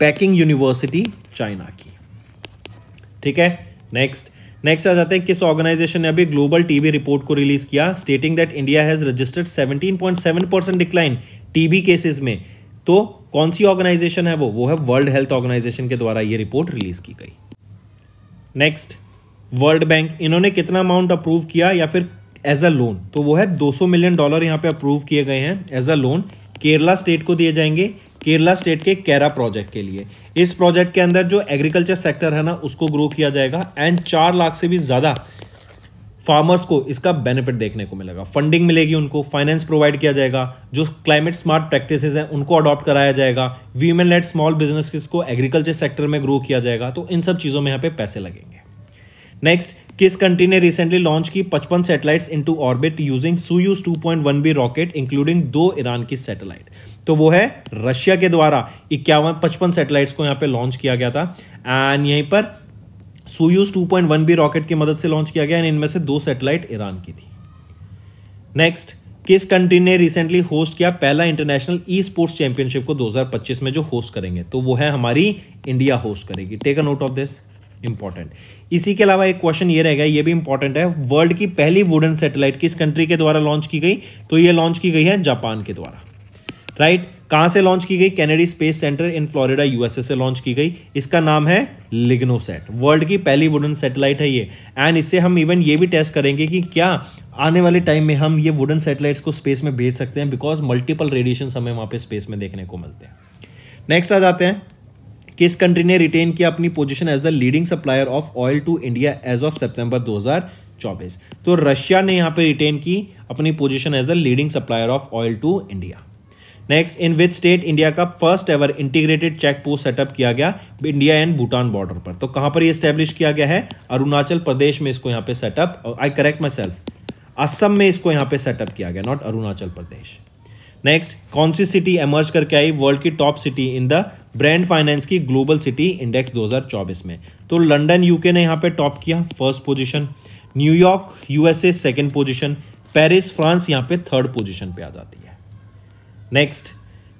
पैकिंग यूनिवर्सिटी चाइना की ठीक है नेक्स्ट नेक्स्ट आ जाते हैं किस ऑर्गेनाइजेशन ने अभी ग्लोबल टीबी रिपोर्ट को रिलीज किया stating that India has registered 17.7 percent decline TB cases में तो कौन सी ऑर्गेनाइजेशन है वो वो है वर्ल्ड हेल्थ ऑर्गेनाइजेशन के द्वारा ये रिपोर्ट रिलीज की गई नेक्स्ट वर्ल्ड बैंक इन्होंने कितना अमाउंट अप्रूव किया या फिर एज अ लोन तो वो है 200 मिलियन डॉलर यहाँ पे अप्रूव किए गए हैं as a loan Kerala state को दिए जाएंगे केरला स्टेट के कैरा प्रोजेक्ट के लिए इस प्रोजेक्ट के अंदर जो एग्रीकल्चर सेक्टर है ना उसको ग्रो किया जाएगा एंड चार लाख से भी ज़्यादा फार्मर्स को इसका बेनिफिट देखने को मिलेगा फंडिंग मिलेगी उनको फाइनेंस प्रोवाइड किया जाएगा जो क्लाइमेट स्मार्ट प्रैक्टिस हैं उनको अडॉप्ट कराया जाएगा वीमेन लेट स्मॉल बिजनेस को एग्रीकल्चर सेक्टर में ग्रो किया जाएगा तो इन सब चीज़ों में यहाँ पे पैसे लगेंगे नेक्स्ट किस कंट्री ने रिसेंटली लॉन्च की पचपन satellites into orbit using Soyuz 2.1 B rocket including दो ईरान की सैटेलाइट तो वो है रशिया के द्वारा इक्यावन पचपन सेटेलाइट्स को यहाँ पे लॉन्च किया गया था एंड यहीं पर सोयूज 2.1 बी रॉकेट की मदद से लॉन्च किया गया एंड इनमें से दो सेटेलाइट ईरान की थी नेक्स्ट किस कंट्री ने रिसेंटली होस्ट किया पहला इंटरनेशनल ई स्पोर्ट्स चैंपियनशिप को 2025 में जो होस्ट करेंगे तो वो है हमारी इंडिया होस्ट करेगी take a note of this important इसी के अलावा एक क्वेश्चन ये रहेगा ये भी इंपॉर्टेंट है वर्ल्ड की पहली वुडन सैटेलाइट किस कंट्री के द्वारा लॉन्च की गई तो ये लॉन्च की गई है जापान के द्वारा राइट कहां कहाँ से लॉन्च की गई Kennedy space centre in Florida USA से लॉन्च की गई इसका नाम है लिग्नोसेट वर्ल्ड की पहली वुडन सैटेलाइट है ये एंड इससे हम इवन ये भी टेस्ट करेंगे कि क्या आने वाले टाइम में हम ये वुडन सैटेलाइट्स को स्पेस में भेज सकते हैं बिकॉज मल्टीपल रेडिएशन हमें वहां पर स्पेस में देखने को मिलते हैं नेक्स्ट आ जाते हैं किस कंट्री ने रिटेन किया अपनी position as the leading supplier of oil to India as of September दो चौबीस तो रशिया ने यहाँ पे रिटेन की अपनी position as the leading supplier of oil to India next in which state India का first ever integrated check post setup किया गया इंडिया एंड भूटान बॉर्डर पर तो कहां पर ये स्टैब्लिश किया गया है अरुणाचल प्रदेश में इसको यहाँ पे setup I correct myself Assam में इसको यहाँ पे सेटअप किया गया नॉट अरुणाचल प्रदेश नेक्स्ट कौन सी सिटी एमर्ज करके आई वर्ल्ड की top city in the brand finance की ग्लोबल सिटी इंडेक्स 2024 में तो लंदन यूके ने यहाँ पे टॉप किया first position New York USA second position Paris France यहाँ पे थर्ड पोजीशन पे आ जाती है नेक्स्ट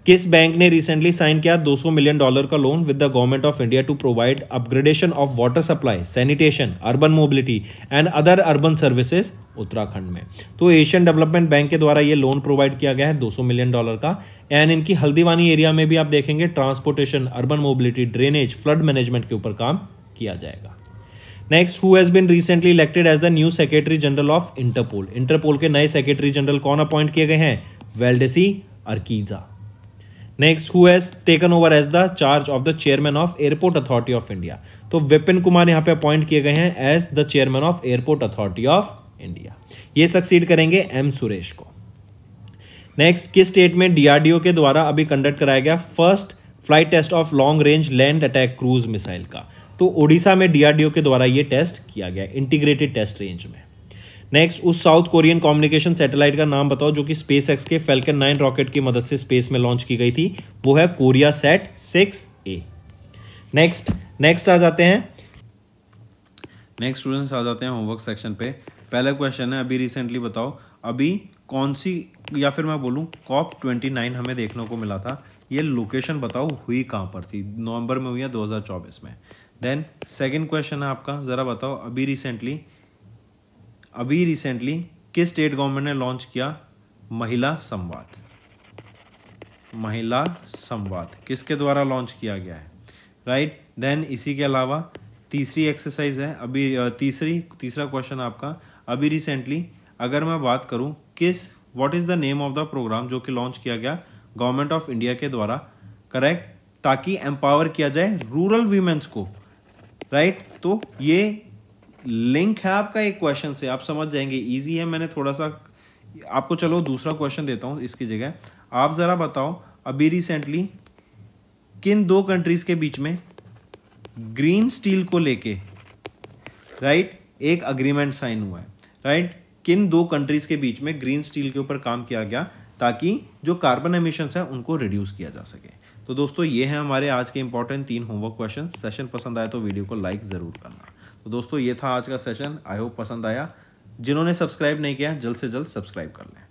किस बैंक ने रिसेंटली साइन किया 200 मिलियन डॉलर का loan with the government of India to provide upgradation of water supply sanitation urban mobility and other urban services Uttarakhand में तो एशियन डेवलपमेंट बैंक के द्वारा ये लोन प्रोवाइड किया गया है 200 मिलियन डॉलर का एंड इनकी हल्दीवानी एरिया में भी आप देखेंगे transportation urban mobility drainage flood management के ऊपर काम किया जाएगा next who has been recently elected as the new secretary general of Interpol Interpol के नए सेक्रेटरी जनरल कौन अपॉइंट किए गए हैं Valdecy Urquiza next who has taken over as the charge of the chairman of airport authority of India तो विपिन कुमार यहाँ पे appoint किए गए हैं as the chairman of airport authority of India ये सक्सीड करेंगे एम सुरेश को नेक्स्ट किस स्टेट में डीआरडीओ के द्वारा अभी कंडक्ट कराया गया first flight test of long range land attack cruise missile का तो ओडिशा में डीआरडीओ के द्वारा ये टेस्ट किया गया इंटीग्रेटेड टेस्ट रेंज में नेक्स्ट उस साउथ कोरियन कम्युनिकेशन सैटेलाइट का नाम बताओ जो कि स्पेस एक्स के फेल्कन नाइन रॉकेट की मदद से स्पेस में लॉन्च की गई थी वो है Koreasat six A next next आ जाते हैं नेक्स्ट स्टूडेंट्स आ जाते हैं होमवर्क सेक्शन पे पहला क्वेश्चन है अभी रिसेंटली बताओ अभी कौन सी या फिर मैं बोलूँ कॉप ट्वेंटी नाइन हमें देखने को मिला था ये लोकेशन बताओ हुई कहाँ पर थी नवंबर में हुई है 2024 में देन सेकंड क्वेश्चन है आपका ज़रा बताओ अभी रिसेंटली अभी रिसेंटली किस स्टेट गवर्नमेंट ने लॉन्च किया महिला संवाद महिला संवाद किसके द्वारा लॉन्च किया गया है राइट देन इसी के अलावा तीसरी एक्सरसाइज है अभी तीसरी तीसरा क्वेश्चन आपका अभी रिसेंटली अगर मैं बात करूं किस what is the name of the program जो कि लॉन्च किया गया गवर्नमेंट ऑफ इंडिया के द्वारा करेक्ट ताकि एम्पावर किया जाए रूरल वीमेंस को राइट right? तो ये लिंक है आपका एक क्वेश्चन से आप समझ जाएंगे इजी है मैंने थोड़ा सा आपको चलो दूसरा क्वेश्चन देता हूँ इसकी जगह आप ज़रा बताओ अभी रिसेंटली किन दो कंट्रीज़ के बीच में ग्रीन स्टील को लेके राइट एक अग्रीमेंट साइन हुआ है राइट किन दो कंट्रीज़ के बीच में ग्रीन स्टील के ऊपर काम किया गया ताकि जो कार्बन एमिशंस है उनको रिड्यूस किया जा सके तो दोस्तों ये है हमारे आज के इंपॉर्टेंट तीन होमवर्क क्वेश्चन सेशन पसंद आए तो वीडियो को लाइक ज़रूर करना तो दोस्तों ये था आज का सेशन आई होप पसंद आया जिन्होंने सब्सक्राइब नहीं किया जल्द से जल्द सब्सक्राइब कर लें